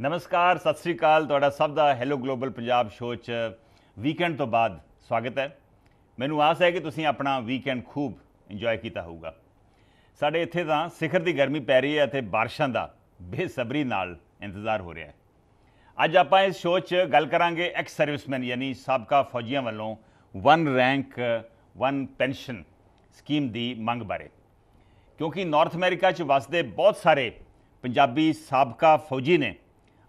ਨਮਸਕਾਰ ਸਤਿ ਸ੍ਰੀ ਅਕਾਲ ਤੁਹਾਡਾ ਸਭ ਦਾ ਹੈਲੋ ਗਲੋਬਲ ਪੰਜਾਬ ਸ਼ੋਅ 'ਚ ਵੀਕਐਂਡ ਤੋਂ ਬਾਅਦ ਸਵਾਗਤ ਹੈ ਮੈਨੂੰ ਆਸ ਹੈ ਕਿ ਤੁਸੀਂ ਆਪਣਾ ਵੀਕਐਂਡ ਖੂਬ ਇੰਜੋਏ ਕੀਤਾ ਹੋਊਗਾ ਸਾਡੇ ਇੱਥੇ ਤਾਂ ਸਿਖਰ ਦੀ ਗਰਮੀ ਪੈ ਰਹੀ ਹੈ ਅਤੇ ਬਾਰਿਸ਼ਾਂ ਦਾ ਬੇਸਬਰੀ ਨਾਲ ਇੰਤਜ਼ਾਰ ਹੋ ਰਿਹਾ ਹੈ ਅੱਜ ਆਪਾਂ ਇਸ ਸ਼ੋਅ 'ਚ ਗੱਲ ਕਰਾਂਗੇ ਐਕਸ ਸਰਵਿਸਮੈਨ ਯਾਨੀ ਸਾਬਕਾ ਫੌਜੀਆਂ ਵੱਲੋਂ one rank one pension scheme ਦੀ ਮੰਗ ਬਾਰੇ ਕਿਉਂਕਿ ਨਾਰਥ ਅਮਰੀਕਾ 'ਚ ਵਸਦੇ ਬਹੁਤ ਸਾਰੇ ਪੰਜਾਬੀ ਸਾਬਕਾ ਫੌਜੀ ਨੇ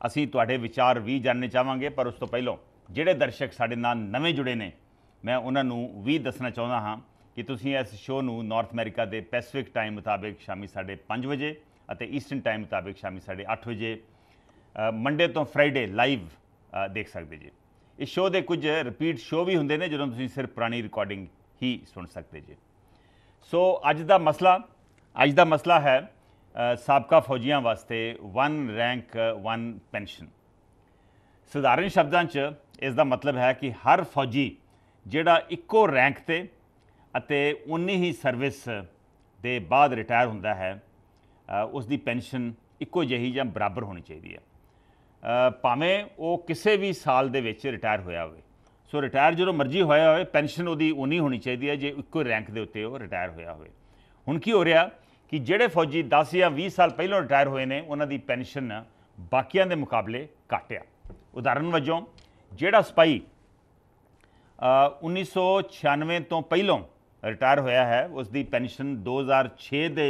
ਅਸੀਂ ਤੁਹਾਡੇ ਵਿਚਾਰ ਵੀ ਜਾਣਨੇ ਚਾਹਾਂਗੇ ਪਰ ਉਸ ਤੋਂ ਪਹਿਲਾਂ ਜਿਹੜੇ ਦਰਸ਼ਕ ਸਾਡੇ ਨਾਲ ਨਵੇਂ ਜੁੜੇ ਨੇ ਮੈਂ ਉਹਨਾਂ ਨੂੰ ਵੀ ਦੱਸਣਾ ਚਾਹੁੰਦਾ ਹਾਂ ਕਿ ਤੁਸੀਂ ਇਸ ਸ਼ੋਅ ਨੂੰ ਨਾਰਥ ਅਮਰੀਕਾ ਦੇ ਪੈਸੀਫਿਕ ਟਾਈਮ ਮੁਤਾਬਕ ਸ਼ਾਮੀ 5 ਵਜੇ ਅਤੇ ਈਸਟਰਨ ਟਾਈਮ ਮੁਤਾਬਕ ਸ਼ਾਮੀ 8 ਵਜੇ ਮੰਡੇ ਤੋਂ ਫਰਡੇ ਲਾਈਵ ਦੇਖ ਸਕਦੇ ਜੀ ਇਸ ਸ਼ੋਅ ਦੇ ਕੁਝ ਰਿਪੀਟ ਸ਼ੋਅ ਵੀ ਹੁੰਦੇ ਨੇ ਜਦੋਂ ਤੁਸੀਂ ਸਿਰਫ ਪੁਰਾਣੀ ਰਿਕਾਰਡਿੰਗ ਹੀ ਸੁਣ ਸਕਦੇ ਜੀ ਸੋ ਅੱਜ ਦਾ ਮਸਲਾ ਅੱਜ ਦਾ ਮਸਲਾ ਹੈ ਸਾਬਕਾ ਫੌਜੀਆਂ ਵਾਸਤੇ 1 ਰੈਂਕ 1 ਪੈਨਸ਼ਨ ਸਧਾਰਨ ਸ਼ਬਦਾਂ 'ਚ ਇਸ ਦਾ ਮਤਲਬ ਹੈ ਕਿ ਹਰ ਫੌਜੀ ਜਿਹੜਾ ਇੱਕੋ ਰੈਂਕ ਤੇ ਅਤੇ ਉਨੀ ਹੀ ਸਰਵਿਸ ਦੇ ਬਾਅਦ ਰਿਟਾਇਰ ਹੁੰਦਾ ਹੈ ਉਸ ਦੀ ਪੈਨਸ਼ਨ ਇੱਕੋ ਜਿਹੀ ਜਾਂ ਬਰਾਬਰ ਹੋਣੀ ਚਾਹੀਦੀ ਹੈ ਭਾਵੇਂ ਉਹ ਕਿਸੇ ਵੀ ਸਾਲ ਦੇ ਵਿੱਚ ਰਿਟਾਇਰ ਹੋਇਆ ਹੋਵੇ ਸੋ ਰਿਟਾਇਰ ਜਦੋਂ ਮਰਜ਼ੀ ਹੋਇਆ ਹੋਵੇ ਪੈਨਸ਼ਨ ਉਹਦੀ ਉਨੀ ਹੋਣੀ ਚਾਹੀਦੀ ਹੈ ਜੇ ਇੱਕੋ ਰੈਂਕ ਦੇ ਉੱਤੇ ਉਹ ਰਿਟਾਇਰ ਹੋਇਆ ਹੋਵੇ ਹੁਣ ਕੀ ਹੋ ਰਿਹਾ ਕਿ ਜਿਹੜੇ ਫੌਜੀ 10 ਜਾਂ 20 ਸਾਲ ਪਹਿਲਾਂ ਰਿਟਾਇਰ ਹੋਏ ਨੇ ਉਹਨਾਂ ਦੀ ਪੈਨਸ਼ਨ ਬਾਕੀਆਂ ਦੇ ਮੁਕਾਬਲੇ ਘਟਿਆ ਉਦਾਹਰਨ ਵਜੋਂ ਜਿਹੜਾ ਸਪਾਈ 1996 ਤੋਂ ਪਹਿਲਾਂ ਰਿਟਾਇਰ ਹੋਇਆ ਹੈ ਉਸ ਦੀ ਪੈਨਸ਼ਨ 2006 ਦੇ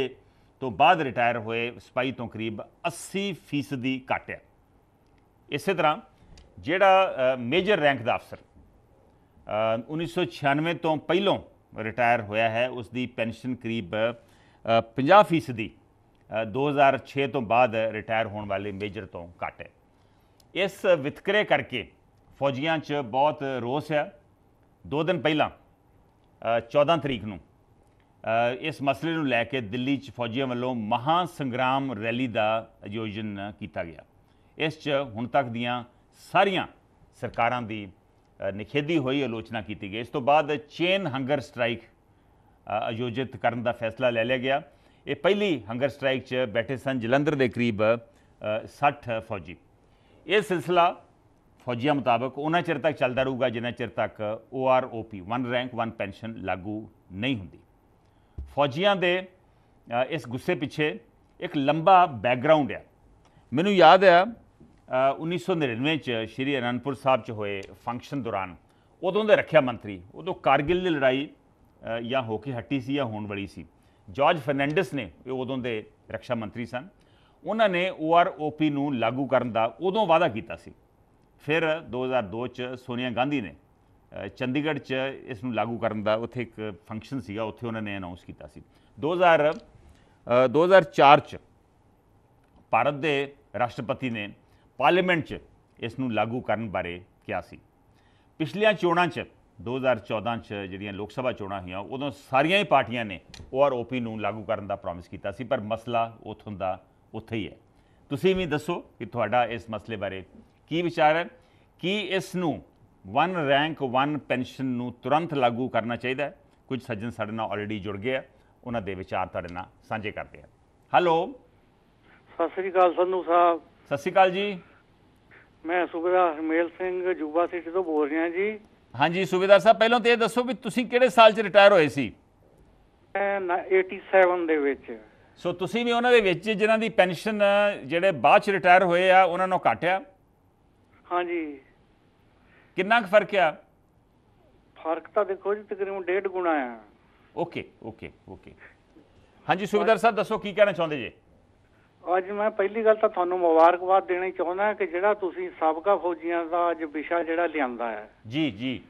ਤੋਂ ਬਾਅਦ ਰਿਟਾਇਰ ਹੋਏ ਸਪਾਈ ਤੋਂ ਕਰੀਬ 80% ਦੀ ਘਟਿਆ ਇਸੇ ਤਰ੍ਹਾਂ ਜਿਹੜਾ ਮੇਜਰ ਰੈਂਕ ਦਾ ਅਫਸਰ 1996 ਤੋਂ ਪਹਿਲਾਂ ਰਿਟਾਇਰ ਹੋਇਆ ਹੈ ਉਸ ਦੀ ਪੈਨਸ਼ਨ ਕਰੀਬ 50% ਦੀ 2006 ਤੋਂ ਬਾਅਦ ਰਿਟਾਇਰ ਹੋਣ ਵਾਲੇ ਮੇਜਰ ਤੋਂ ਘੱਟ ਹੈ ਇਸ ਵਿਤਕਰੇ ਕਰਕੇ ਫੌਜੀਆਂ 'ਚ ਬਹੁਤ ਰੋਸ ਹੈ ਦੋ ਦਿਨ ਪਹਿਲਾਂ 14 ਤਰੀਕ ਨੂੰ ਇਸ ਮਸਲੇ ਨੂੰ ਲੈ ਕੇ ਦਿੱਲੀ 'ਚ ਫੌਜੀਆਂ ਵੱਲੋਂ ਮਹਾ ਸੰਗਰਾਮ ਰੈਲੀ ਦਾ ਆਯੋਜਨ ਕੀਤਾ ਗਿਆ ਇਸ 'ਚ ਹੁਣ ਤੱਕ ਦੀਆਂ ਸਾਰੀਆਂ ਸਰਕਾਰਾਂ ਦੀ ਨਿਖੇਧੀ ਹੋਈ ਆਲੋਚਨਾ ਕੀਤੀ ਗਈ ਇਸ ਤੋਂ ਬਾਅਦ ਚੇਨ ਹੰਗਰ ਸਟ੍ਰਾਈਕ ਆਯੋਜਿਤ ਕਰਨ ਦਾ ਫੈਸਲਾ ਲੈ ਲਿਆ ਗਿਆ ਇਹ ਪਹਿਲੀ ਹੰਗਰ ਸਟ੍ਰਾਈਕ 'ਚ ਬੈਠੇ ਸਨ ਜਲੰਧਰ ਦੇ ਕਰੀਬ 60 ਫੌਜੀ ਇਹ ਸਿਲਸਿਲਾ ਫੌਜੀਆਂ ਮੁਤਾਬਕ ਉਹਨਾਂ ਚਿਰ ਤੱਕ ਚੱਲਦਾ ਰਹੂਗਾ ਜਿੰਨਾ ਚਿਰ ਤੱਕ OROP one rank one pension ਲਾਗੂ ਨਹੀਂ ਹੁੰਦੀ ਫੌਜੀਆਂ ਦੇ ਇਸ ਗੁੱਸੇ ਪਿੱਛੇ ਇੱਕ ਲੰਬਾ ਬੈਕਗ੍ਰਾਉਂਡ ਹੈ ਮੈਨੂੰ ਯਾਦ ਹੈ 1999 ਚ ਸ਼੍ਰੀ ਅਨੰਦਪੁਰ ਸਾਹਿਬ ਚ ਹੋਏ ਫੰਕਸ਼ਨ ਦੌਰਾਨ ਉਦੋਂ ਦੇ ਰੱਖਿਆ ਮੰਤਰੀ ਉਦੋਂ ਕਾਰਗਿਲ ਦੀ ਲੜਾਈ ਜਾਂ ਹੋ ਕੇ ਹੱਟੀ ਸੀ ਜਾਂ ਹੋਣ ਵਾਲੀ ਸੀ ਜਾਰਜ ਫਰਨੈਂਡਸ ਨੇ ਇਹ ਉਦੋਂ ਦੇ ਰੱਖਿਆ ਮੰਤਰੀ ਸਨ ਉਹਨਾਂ ਨੇ OROP ਨੂੰ ਲਾਗੂ ਕਰਨ ਦਾ ਉਦੋਂ ਵਾਅਦਾ ਕੀਤਾ ਸੀ ਫਿਰ 2002 ਚ ਸੋਨੀਆ ਗਾਂਧੀ ਨੇ ਚੰਡੀਗੜ੍ਹ 'ਚ ਇਸ ਨੂੰ ਲਾਗੂ ਕਰਨ ਦਾ ਉੱਥੇ ਇੱਕ ਫੰਕਸ਼ਨ ਸੀਗਾ ਉੱਥੇ ਉਹਨਾਂ ਨੇ ਅਨਾਉਂਸ ਕੀਤਾ ਸੀ 2000 2004 'ਚ ਭਾਰਤ ਦੇ ਰਾਸ਼ਟਰਪਤੀ ਨੇ ਪਾਰਲੀਮੈਂਟ 'ਚ ਇਸ ਨੂੰ ਲਾਗੂ ਕਰਨ ਬਾਰੇ ਕਿਹਾ ਸੀ ਪਿਛਲੀਆਂ ਚੋਣਾਂ 'ਚ 2014 ਚ ਜਿਹੜੀਆਂ ਲੋਕ ਸਭਾ ਚੋਣਾਂ ਹੋਈਆਂ ਉਦੋਂ ਸਾਰੀਆਂ ਹੀ ਪਾਰਟੀਆਂ ਨੇ ਓਆਰਓਪੀ ਨੂੰ ਲਾਗੂ ਕਰਨ ਦਾ ਪ੍ਰੋਮਿਸ ਕੀਤਾ ਸੀ ਪਰ ਮਸਲਾ ਉਥੋਂ ਦਾ ਉੱਥੇ ਹੀ ਹੈ ਤੁਸੀਂ ਵੀ ਦੱਸੋ ਕਿ ਤੁਹਾਡਾ ਇਸ ਮਸਲੇ ਬਾਰੇ ਕੀ ਵਿਚਾਰ ਹੈ ਕੀ ਇਸ ਨੂੰ ਵਨ ਰੈਂਕ ਵਨ ਪੈਨਸ਼ਨ ਨੂੰ ਤੁਰੰਤ ਲਾਗੂ ਕਰਨਾ ਚਾਹੀਦਾ ਹੈ ਕੁਝ ਸੱਜਣ ਸਾਡੇ ਨਾਲ ਆਲਰੇਡੀ ਜੁੜ ਗਏ ਆ ਉਹਨਾਂ ਦੇ ਵਿਚਾਰ ਤੁਹਾਡੇ ਨਾਲ ਸਾਂਝੇ ਕਰਦੇ ਆ ਹੈਲੋ ਸਤਿ ਸ੍ਰੀ ਅਕਾਲ ਸੰਧੂ ਸਾਹਿਬ ਸਤਿ ਸ੍ਰੀ ਅਕਾਲ ਜੀ ਮੈਂ ਸੁਬੇਦਾਰ ਹਰਮੇਲ ਸਿੰਘ ਜੁਬਾ ਸਿਟੀ ਤੋਂ ਬੋਲ ਰਿਹਾ ਜੀ ਹਾਂਜੀ ਸੁਬੇਦਾਰ ਸਾਹਿਬ ਪਹਿਲਾਂ ਤੇ ਇਹ ਦੱਸੋ ਵੀ ਤੁਸੀਂ ਕਿਹੜੇ ਸਾਲ 'ਚ ਰਿਟਾਇਰ ਹੋਏ ਸੀ ਮੈਂ 87 ਦੇ ਵਿੱਚ ਸੋ ਤੁਸੀਂ ਵੀ ਉਹਨਾਂ ਦੇ ਵਿੱਚ ਜਿਨ੍ਹਾਂ ਦੀ ਪੈਨਸ਼ਨ ਜਿਹੜੇ ਬਾਅਦ 'ਚ ਰਿਟਾਇਰ ਹੋਏ ਆ ਉਹਨਾਂ ਨੂੰ ਘਟਿਆ ਹਾਂਜੀ ਕਿੰਨਾ ਕੁ ਫਰਕ ਆ ਫਰਕ ਤਾਂ ਦੇਖੋ ਜੀ ਤਕਰੀਬਨ ਡੇਢ ਗੁਣਾ ਆ ਓਕੇ ਓਕੇ ਓਕੇ ਹਾਂਜੀ ਸੁਬੇਦਾਰ ਸਾਹਿਬ ਦੱਸੋ ਕੀ ਕਹਿਣਾ ਚਾਹੁੰਦੇ ਜੀ ਅੱਜ ਮੈਂ ਪਹਿਲੀ ਗੱਲ ਤਾਂ ਤੁਹਾਨੂੰ ਮੁਬਾਰਕਬਾਦ ਦੇਣੀ ਚਾਹੁੰਦਾ ਕਿ ਜਿਹੜਾ ਤੁਸੀਂ ਸਾਬਕਾ ਫੌਜੀਆਂ ਦਾ ਅੱਜ ਵਿਸ਼ਾ ਜਿਹੜਾ ਲਿਆਂਦਾ ਹੈ ਜੀ ਜੀ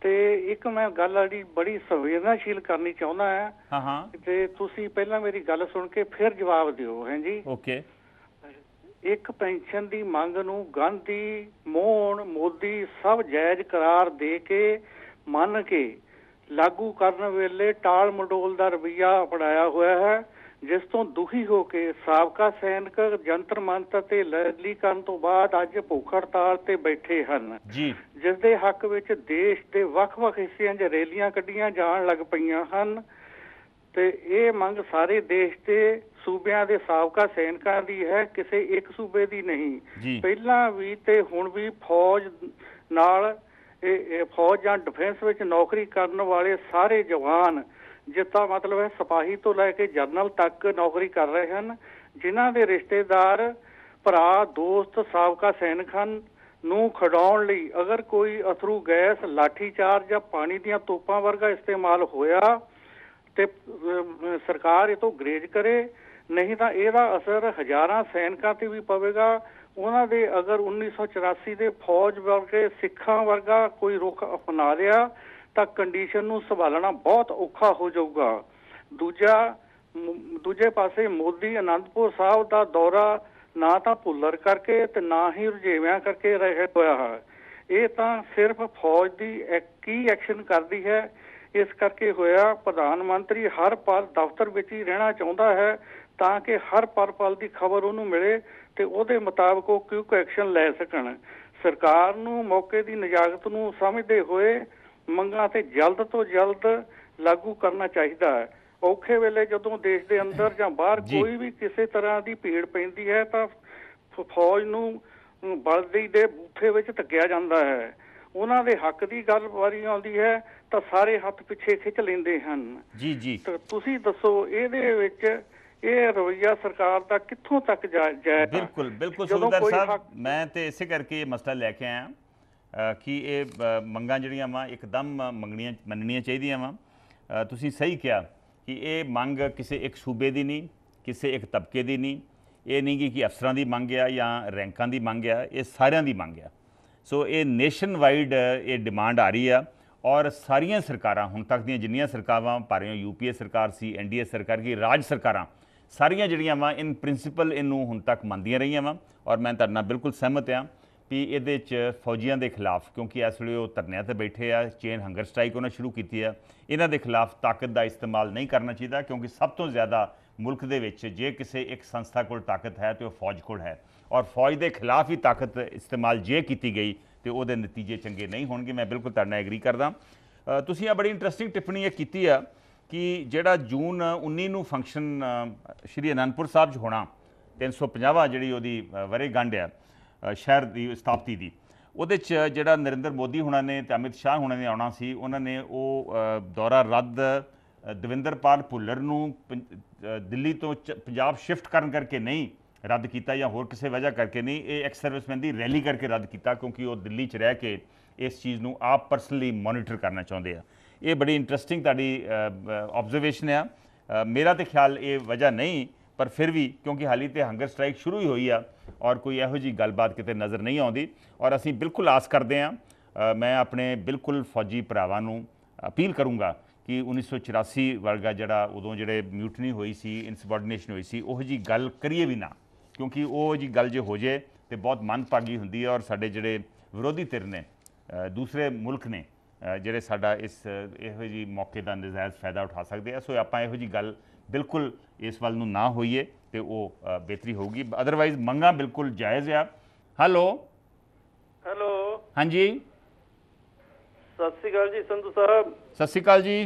ਤੇ ਇੱਕ ਮੈਂ ਗੱਲ ਆੜੀ ਬੜੀ ਸੰਵੇਦਨਸ਼ੀਲ ਕਰਨੀ ਚਾਹੁੰਦਾ ਹਾਂ ਹਾਂ ਤੇ ਤੁਸੀਂ ਪਹਿਲਾਂ ਮੇਰੀ ਗੱਲ ਸੁਣ ਕੇ ਫਿਰ ਜਵਾਬ ਦਿਓ ਹੈ ਜੀ ਓਕੇ ਇੱਕ ਪੈਨਸ਼ਨ ਦੀ ਮੰਗ ਨੂੰ ਗਾਂਧੀ ਮੋਹਨ ਮੋਦੀ ਸਭ ਜਾਇਜ਼ ਕਰਾਰ ਦੇ ਕੇ ਮੰਨ ਕੇ ਲਾਗੂ ਕਰਨ ਵੇਲੇ ਟਾਲ ਮਡੋਲ ਦਾ ਰਵਈਆ ਅਪਣਾਇਆ ਹੋਇਆ ਹੈ ਜਿਸ ਤੋਂ ਦੁਖੀ ਹੋ ਕੇ ਸਾਬਕਾ ਸੈਨਿਕ ਜੰਤਰ ਮੰਤਰ ਤੇ ਅਤੇ ਕਰਨ ਤੋਂ ਬਾਅਦ ਅੱਜ ਭੁੱਖ ਹੜਤਾਲ ਤੇ ਬੈਠੇ ਹਨ ਜੀ ਜਿਸ ਦੇ ਹੱਕ ਵਿੱਚ ਦੇਸ਼ ਦੇ ਵੱਖ-ਵੱਖ ਹਿੱਸਿਆਂ 'ਚ ਰੈਲੀਆਂ ਕੱਢੀਆਂ ਜਾਣ ਲੱਗ ਪਈਆਂ ਹਨ ਤੇ ਇਹ ਮੰਗ ਸਾਰੇ ਦੇਸ਼ ਦੇ ਸੂਬਿਆਂ ਦੇ ਸਾਬਕਾ ਸੈਨਿਕਾਂ ਦੀ ਹੈ ਕਿਸੇ ਇੱਕ ਸੂਬੇ ਦੀ ਨਹੀਂ ਪਹਿਲਾਂ ਵੀ ਤੇ ਹੁਣ ਵੀ ਫੌਜ ਨਾਲ ਇਹ ਫੌਜ ਜਾਂ ਡਿਫੈਂਸ ਵਿੱਚ ਨੌਕਰੀ ਕਰਨ ਵਾਲੇ ਸਾਰੇ ਜਵਾਨ ਜਿੱਤਾ ਮਤਲਬ ਹੈ ਸਿਪਾਹੀ ਤੋਂ ਲੈ ਕੇ ਜਨਰਲ ਤੱਕ ਨੌਕਰੀ ਕਰ ਰਹੇ ਹਨ ਜਿਨ੍ਹਾਂ ਦੇ ਰਿਸ਼ਤੇਦਾਰ ਭਰਾ ਦੋਸਤ ਸਾਬਕਾ ਸੈਨਿਕ ਹਨ ਨੂੰ ਖੜਾਉਣ ਲਈ ਅਗਰ ਕੋਈ ਅਥਰੂ ਗੈਸ ਲਾਠੀ ਚਾਰਜ ਜਾਂ ਪਾਣੀ ਦੀਆਂ ਤੋਪਾਂ ਵਰਗਾ ਇਸਤੇਮਾਲ ਹੋਇਆ ਤੇ ਸਰਕਾਰ ਇਹ ਤੋਂ ਗ੍ਰੇਜ ਕਰੇ ਨਹੀਂ ਤਾਂ ਇਹਦਾ ਅਸਰ ਹਜ਼ਾਰਾਂ ਸੈਨਿਕਾਂ ਤੇ ਵੀ ਪਵੇਗਾ ਉਹਨਾਂ ਦੇ ਅਗਰ 1984 ਦੇ ਫੌਜ ਵਰਗੇ ਸਿੱਖਾਂ ਵਰਗਾ ਕੋਈ ਰੁਖ ਅਪਣਾ ਲਿਆ ਤਾਂ ਕੰਡੀਸ਼ਨ ਨੂੰ ਸੰਭਾਲਣਾ ਬਹੁਤ ਔਖਾ ਹੋ ਜਾਊਗਾ ਦੂਜਾ ਦੂਜੇ ਪਾਸੇ ਮੋਦੀ ਅਨੰਦਪੁਰ ਸਾਹਿਬ ਦਾ ਦੌਰਾ ਨਾ ਤਾਂ ਭੁੱਲਰ ਕਰਕੇ ਤੇ ਨਾ ਹੀ ਰੁਝੇਵਿਆਂ ਕਰਕੇ ਰਹਿ ਹੋਇਆ ਹੈ ਇਹ ਤਾਂ ਸਿਰਫ ਫੌਜ ਦੀ ਕੀ ਐਕਸ਼ਨ ਕਰਦੀ ਹੈ ਇਸ ਕਰਕੇ ਹੋਇਆ ਪ੍ਰਧਾਨ ਮੰਤਰੀ ਹਰ ਪਲ ਦਫ਼ਤਰ ਵਿੱਚ ਹੀ ਰਹਿਣਾ ਚਾਹੁੰਦਾ ਹੈ ਤਾਂ ਕਿ ਹਰ ਪਲ ਪਲ ਦੀ ਖਬਰ ਉਹਨੂੰ ਮਿਲੇ ਤੇ ਉਹਦੇ ਮੁਤਾਬਕ ਉਹ ਕਿਉਂ ਐਕਸ਼ਨ ਲੈ ਸਕਣ ਸਰਕਾਰ ਨੂੰ ਮੌਕੇ ਦੀ ਨਜਾਕਤ ਨੂੰ ਸਮਝਦੇ ਹੋਏ ਮੰਗਾਂ ਤੇ ਜਲਦ ਤੋਂ ਜਲਦ ਲਾਗੂ ਕਰਨਾ ਚਾਹੀਦਾ ਹੈ ਔਖੇ ਵੇਲੇ ਜਦੋਂ ਦੇਸ਼ ਦੇ ਅੰਦਰ ਜਾਂ ਬਾਹਰ ਕੋਈ ਵੀ ਕਿਸੇ ਤਰ੍ਹਾਂ ਦੀ ਭੀੜ ਪੈਂਦੀ ਹੈ ਤਾਂ ਫੌਜ ਨੂੰ ਬਲਦੀ ਦੇ ਬੂਥੇ ਵਿੱਚ ਧੱਕਿਆ ਜਾਂਦਾ ਹੈ ਉਹਨਾਂ ਦੇ ਹੱਕ ਦੀ ਗੱਲ ਵਾਰੀ ਆਉਂਦੀ ਹੈ ਤਾਂ ਸਾਰੇ ਹੱਥ ਪਿੱਛੇ ਖਿੱਚ ਲੈਂਦੇ ਹਨ ਜੀ ਜੀ ਤੁਸੀਂ ਦੱਸੋ ਇਹਦੇ ਵਿੱਚ ਇਹ ਰਵਈਆ ਸਰਕਾਰ ਦਾ ਕਿੱਥੋਂ ਤੱਕ ਜਾਇਜ਼ ਹੈ ਬਿਲਕੁਲ ਬਿਲਕੁਲ ਸੁਖਦਰ ਸਾਹਿਬ ਮੈਂ ਤੇ ਇਸੇ ਕਰਕੇ ਇਹ ਮਸਲਾ ਲੈ ਕੇ ਆਇਆ ਕਿ ਇਹ ਮੰਗਾਂ ਜਿਹੜੀਆਂ ਵਾ ਇੱਕਦਮ ਮੰਗਣੀਆਂ ਮੰਨਣੀਆਂ ਚਾਹੀਦੀਆਂ ਵਾ ਤੁਸੀਂ ਸਹੀ ਕਿਹਾ ਕਿ ਇਹ ਮੰਗ ਕਿਸੇ ਇੱਕ ਸੂਬੇ ਦੀ ਨਹੀਂ ਕਿਸੇ ਇੱਕ ਤਬਕੇ ਦੀ ਨਹੀਂ ਇਹ ਨਹੀਂ ਕਿ ਅਫਸਰਾਂ ਦੀ ਮੰਗ ਆ ਜਾਂ ਰੈਂਕਾਂ ਦੀ ਮੰਗ ਆ ਇਹ ਸਾਰਿਆਂ ਦੀ ਮੰਗ ਆ ਸੋ ਇਹ ਨੇਸ਼ਨ ਵਾਈਡ ਇਹ ਡਿਮਾਂਡ ਆ ਰਹੀ ਆ ਔਰ ਸਾਰੀਆਂ ਸਰਕਾਰਾਂ ਹੁਣ ਤੱਕ ਦੀਆਂ ਜਿੰਨੀਆਂ ਸਰਕਾਰਾਂ ਭਾਵੇਂ ਯੂਪੀਏ ਸਰਕਾਰ ਸੀ ਐਨਡੀਏ ਸਰਕਾਰ ਕੀ ਰਾਜ ਸਰਕਾਰਾਂ ਸਾਰੀਆਂ ਜਿਹੜੀਆਂ ਵਾ ਇਨ ਪ੍ਰਿੰਸੀਪਲ ਇਹਨੂੰ ਹੁਣ ਤੱਕ ਮੰਨਦੀਆਂ ਰਹੀਆਂ ਵਾ ਔਰ ਮੈਂ ਤੁਹਾਡੇ ਨਾਲ ਬਿਲਕੁਲ ਸਹਿਮਤ ਆ ਵੀ ਇਹਦੇ 'ਚ ਫੌਜੀਆਂ ਦੇ ਖਿਲਾਫ ਕਿਉਂਕਿ ਇਸ ਵੇਲੇ ਉਹ ਧਰਨਿਆਂ ਤੇ ਬੈਠੇ ਆ ਚੇਨ ਹੰਗਰ ਸਟ੍ਰਾਈਕ ਉਹਨਾਂ ਸ਼ੁਰੂ ਕੀਤੀ ਆ ਇਹਨਾਂ ਦੇ ਖਿਲਾਫ ਤਾਕਤ ਦਾ ਇਸਤੇਮਾਲ ਨਹੀਂ ਕਰਨਾ ਚਾਹੀਦਾ ਕਿਉਂਕਿ ਸਭ ਤੋਂ ਜ਼ਿਆਦਾ ਮੁਲਕ ਦੇ ਵਿੱਚ ਜੇ ਕਿਸੇ ਇੱਕ ਸੰਸਥਾ ਕੋਲ ਤਾਕਤ ਹੈ ਤੇ ਉਹ ਫੌਜ ਕੋਲ ਹੈ ਔਰ ਫੌਜ ਦੇ ਖਿਲਾਫ ਹੀ ਤਾਕਤ ਇਸਤੇਮਾਲ ਜੇ ਕੀਤੀ ਗਈ ਤੇ ਉਹਦੇ ਨਤੀਜੇ ਚੰਗੇ ਨਹੀਂ ਹੋਣਗੇ ਮੈਂ ਬਿਲਕੁਲ ਤੁਹਾਡੇ ਨਾਲ ਐਗਰੀ ਕਰਦਾ ਤੁਸੀਂ ਆ ਬੜੀ ਇੰਟਰਸਟਿੰਗ ਟਿੱਪਣੀ ਇਹ ਕੀਤੀ ਆ ਕਿ ਜਿਹੜਾ ਜੂਨ 19 ਨੂੰ ਫੰਕਸ਼ਨ ਸ਼੍ਰੀ ਅਨੰਦਪੁਰ ਸਾਹਿਬ 'ਚ ਹੋਣਾ 350ਵਾਂ ਜਿਹੜੀ ਉਹਦੀ ਗੰਢ ਆ ਸ਼ਹਿਰ ਦੀ ਸਥਾਪਤੀ ਦੀ ਉਹਦੇ ਚ ਜਿਹੜਾ ਨਰਿੰਦਰ ਮੋਦੀ ਹੁਣਾਂ ਨੇ ਤੇ ਅਮਿਤ ਸ਼ਾਹ ਹੁਣਾਂ ਨੇ ਆਉਣਾ ਸੀ ਉਹਨਾਂ ਨੇ ਉਹ ਦੌਰਾ ਰੱਦ ਦਵਿੰਦਰਪਾਲ ਭੁੱਲਰ ਨੂੰ ਦਿੱਲੀ ਤੋਂ ਪੰਜਾਬ ਸ਼ਿਫਟ ਕਰਨ ਕਰਕੇ ਨਹੀਂ ਰੱਦ ਕੀਤਾ ਜਾਂ ਹੋਰ ਕਿਸੇ ਵਜ੍ਹਾ ਕਰਕੇ ਨਹੀਂ ਇਹ ਐਕਸ ਸਰਵਿਸਮੈਨ ਦੀ ਰੈਲੀ ਕਰਕੇ ਰੱਦ ਕੀਤਾ ਕਿਉਂਕਿ ਉਹ ਦਿੱਲੀ 'ਚ ਰਹਿ ਕੇ ਇਸ ਚੀਜ਼ ਨੂੰ ਆਪ ਪਰਸਨਲੀ ਮੋਨੀਟਰ ਕਰਨਾ ਚਾਹੁੰਦੇ ਆ ਇਹ ਬੜੀ ਇੰਟਰਸਟਿੰਗ ਤੁਹਾਡੀ ਆਬਜ਼ਰਵੇਸ਼ਨ ਆ ਮੇਰਾ ਤੇ ਖਿਆਲ ਇਹ ਵਜ੍ਹਾ ਨਹੀਂ ਪਰ ਫਿਰ ਵੀ ਕਿਉਂਕਿ ਹਾਲੀ ਤੇ ਹੰਗਰ ਸਟ੍ਰਾਈਕ ਸ਼ੁਰੂ ਹੀ ਹੋਈ ਆ ਔਰ ਕੋਈ ਇਹੋ ਜੀ ਗੱਲਬਾਤ ਕਿਤੇ ਨਜ਼ਰ ਨਹੀਂ ਆਉਂਦੀ ਔਰ ਅਸੀਂ ਬਿਲਕੁਲ ਆਸ ਕਰਦੇ ਆ ਮੈਂ ਆਪਣੇ ਬਿਲਕੁਲ ਫੌਜੀ ਭਰਾਵਾਂ ਨੂੰ ਅਪੀਲ ਕਰੂੰਗਾ ਕਿ 1984 ਵਰਗਾ ਜਿਹੜਾ ਉਦੋਂ ਜਿਹੜੇ ਮਿਊਟਨੀ ਹੋਈ ਸੀ ਇਨਸਬੋਰਡੀਨੇਸ਼ਨ ਹੋਈ ਸੀ ਉਹ ਜੀ ਗੱਲ ਕਰੀਏ ਵੀ ਨਾ ਕਿਉਂਕਿ ਉਹ ਜੀ ਗੱਲ ਜੇ ਹੋ ਜੇ ਤੇ ਬਹੁਤ ਮਨਪਾਗੀ ਹੁੰਦੀ ਹੈ ਔਰ ਸਾਡੇ ਜਿਹੜੇ ਵਿਰੋਧੀ ਧਿਰ ਨੇ ਦੂਸਰੇ ਮੁਲਕ ਨੇ ਜਿਹੜੇ ਸਾਡਾ ਇਸ ਇਹੋ ਜੀ ਮੌਕੇ ਦਾ ਨਜਾਇਜ਼ ਫਾਇਦਾ ਉਠਾ ਸਕਦੇ ਆ ਸੋ ਆਪਾਂ ਇਹੋ ਜੀ ਗੱਲ ਬਿਲਕੁਲ ਇਸ ਵੱਲ ਨੂੰ ਨਾ ਹੋਈਏ ਤੇ ਉਹ ਬਿਹਤਰੀ ਹੋਊਗੀ ਅਦਰਵਾਇਜ਼ ਮੰਗਾ ਬਿਲਕੁਲ ਜਾਇਜ਼ ਆ ਹੈਲੋ ਹੈਲੋ ਹਾਂਜੀ ਸਤਿ ਸ੍ਰੀ ਅਕਾਲ ਜੀ ਸੰਧੂ ਸਾਹਿਬ ਸਤਿ ਸ੍ਰੀ ਅਕਾਲ ਜੀ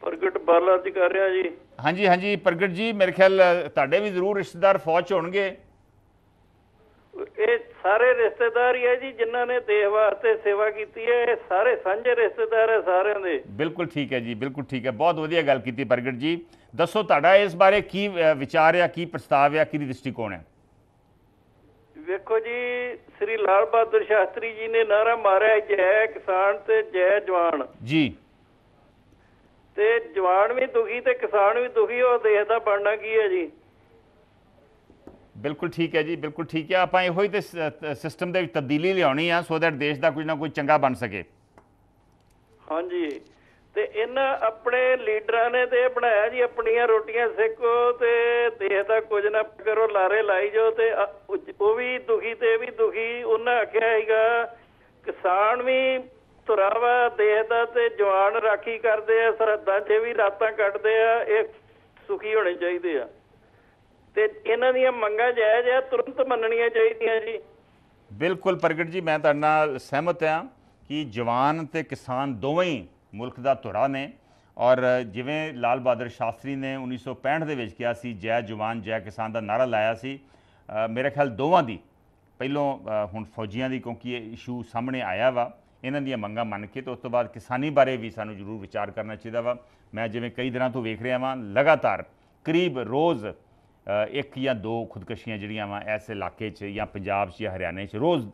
ਪ੍ਰਗਟ ਬਾਲਾ ਜੀ ਕਰ ਰਿਹਾ ਜੀ ਹਾਂਜੀ ਹਾਂਜੀ ਪ੍ਰਗਟ ਜੀ ਮੇਰੇ ਖਿਆਲ ਤੁਹਾਡੇ ਵੀ ਜ਼ਰੂਰ ਰਿਸ਼ਤੇਦਾਰ ਫੌਜ ਹੋਣਗੇ ਇਹ ਸਾਰੇ ਰਿਸ਼ਤੇਦਾਰ ਹੀ ਹੈ ਜੀ ਜਿਨ੍ਹਾਂ ਨੇ ਦੇਹ ਵਾਸਤੇ ਸੇਵਾ ਕੀਤੀ ਹੈ ਇਹ ਸਾਰੇ ਸਾਂਝੇ ਰਿਸ਼ਤੇਦਾਰ ਹੈ ਸਾਰਿਆਂ ਦੇ ਬਿਲਕੁਲ ਠੀਕ ਹੈ ਜੀ ਬਿਲਕੁਲ ਠੀਕ ਹੈ ਬਹੁਤ ਵਧੀਆ ਗੱਲ ਕੀਤੀ ਪ੍ਰਗਟ ਜੀ ਦੱਸੋ ਤੁਹਾਡਾ ਇਸ ਬਾਰੇ ਕੀ ਵਿਚਾਰ ਹੈ ਕੀ ਪ੍ਰਸਤਾਵ ਹੈ ਕੀ ਦ੍ਰਿਸ਼ਟੀਕੋਣ ਹੈ ਵੇਖੋ ਜੀ ਸ੍ਰੀ ਲਾਲ ਬਹਾਦਰ ਸ਼ਾਸਤਰੀ ਜੀ ਨੇ ਨਾਰਾ ਮਾਰਿਆ ਜੈ ਕਿਸਾਨ ਤੇ ਜੈ ਜਵਾਨ ਜੀ ਤੇ ਜਵਾਨ ਵੀ ਦੁਖੀ ਤੇ ਕਿਸਾਨ ਵੀ ਦੁਖੀ ਉਹ ਦੇਖਦਾ ਬਣਨਾ ਕੀ ਹੈ ਜੀ ਬਿਲਕੁਲ ਠੀਕ ਹੈ ਜੀ ਬਿਲਕੁਲ ਠੀਕ ਹੈ ਆਪਾਂ ਇਹੋ ਹੀ ਤੇ ਸਿਸਟਮ ਦੇ ਵਿੱਚ ਤਬਦੀਲੀ ਲਿਆਉਣੀ ਆ ਸੋ ਦੈਟ ਦੇਸ਼ ਦਾ ਕੁਝ ਨਾ ਕੋਈ ਚੰਗਾ ਬਣ ਸਕੇ ਹਾਂਜੀ ਤੇ ਇਹਨਾਂ ਆਪਣੇ ਲੀਡਰਾਂ ਨੇ ਤੇ ਬਣਾਇਆ ਜੀ ਆਪਣੀਆਂ ਰੋਟੀਆਂ ਸੇਕੋ ਤੇ ਦੇਸ਼ ਦਾ ਕੁਝ ਨਾ ਕਰੋ ਲਾਰੇ ਲਾਈ ਜੋ ਤੇ ਉਹ ਵੀ ਦੁਖੀ ਤੇ ਵੀ ਦੁਖੀ ਉਹਨਾਂ ਆਖਿਆ ਹੈਗਾ ਕਿਸਾਨ ਵੀ ਤੁਰਾਵਾ ਦੇਸ਼ ਦਾ ਤੇ ਜਵਾਨ ਰਾਖੀ ਕਰਦੇ ਆ ਸਰਦਾਂ 'ਚ ਵੀ ਰਾਤਾਂ ਕੱਟਦੇ ਆ ਇਹ ਸੁਖੀ ਹੋਣੇ ਚਾਹੀਦੇ ਆ ਤੇ ਇਹਨਾਂ ਦੀਆਂ ਮੰਗਾਂ ਜਾਇਜ਼ ਆ ਤੁਰੰਤ ਮੰਨਣੀਆਂ ਚਾਹੀਦੀਆਂ ਜੀ ਬਿਲਕੁਲ ਪ੍ਰਗਟ ਜੀ ਮੈਂ ਤੁਹਾਡੇ ਨਾਲ ਸਹਿਮਤ ਹਾਂ ਕਿ ਜਵਾਨ ਤੇ ਕਿਸਾਨ ਦੋਵੇਂ ਹੀ ਮੁਲਕ ਦਾ ਧੁਰਾ ਨੇ ਔਰ ਜਿਵੇਂ ਲਾਲ ਬਹਾਦਰ ਸ਼ਾਸਤਰੀ ਨੇ 1965 ਦੇ ਵਿੱਚ ਕਿਹਾ ਸੀ ਜੈ ਜਵਾਨ ਜੈ ਕਿਸਾਨ ਦਾ ਨਾਰਾ ਲਾਇਆ ਸੀ ਮੇਰੇ ਖਿਆਲ ਦੋਵਾਂ ਦੀ ਪਹਿਲੋਂ ਹੁਣ ਫੌਜੀਆਂ ਦੀ ਕਿਉਂਕਿ ਇਹ ਇਸ਼ੂ ਸਾਹਮਣੇ ਆਇਆ ਵਾ ਇਹਨਾਂ ਦੀਆਂ ਮੰਗਾਂ ਮੰਨ ਕੇ ਤੇ ਉਸ ਤੋਂ ਬਾਅਦ ਕਿਸਾਨੀ ਬਾਰੇ ਵੀ ਸਾਨੂੰ ਜ਼ਰੂਰ ਵਿਚਾਰ ਕਰਨਾ ਚਾਹੀਦਾ ਵਾ ਮੈਂ ਜਿਵੇਂ ਕਈ ਦਿਨਾਂ ਤੋਂ ਵੇਖ ਰਿਹਾ ਵਾਂ ਲਗਾਤਾਰ ਕਰੀਬ ਰੋਜ਼ ਇੱਕ ਜਾਂ ਦੋ ਖੁਦਕਸ਼ੀਆਂ ਜਿਹੜੀਆਂ ਵਾ ਐਸ ਇਲਾਕੇ 'ਚ ਜਾਂ ਪੰਜਾਬ 'ਚ ਜਾਂ ਹਰਿਆਣੇ 'ਚ ਰੋਜ਼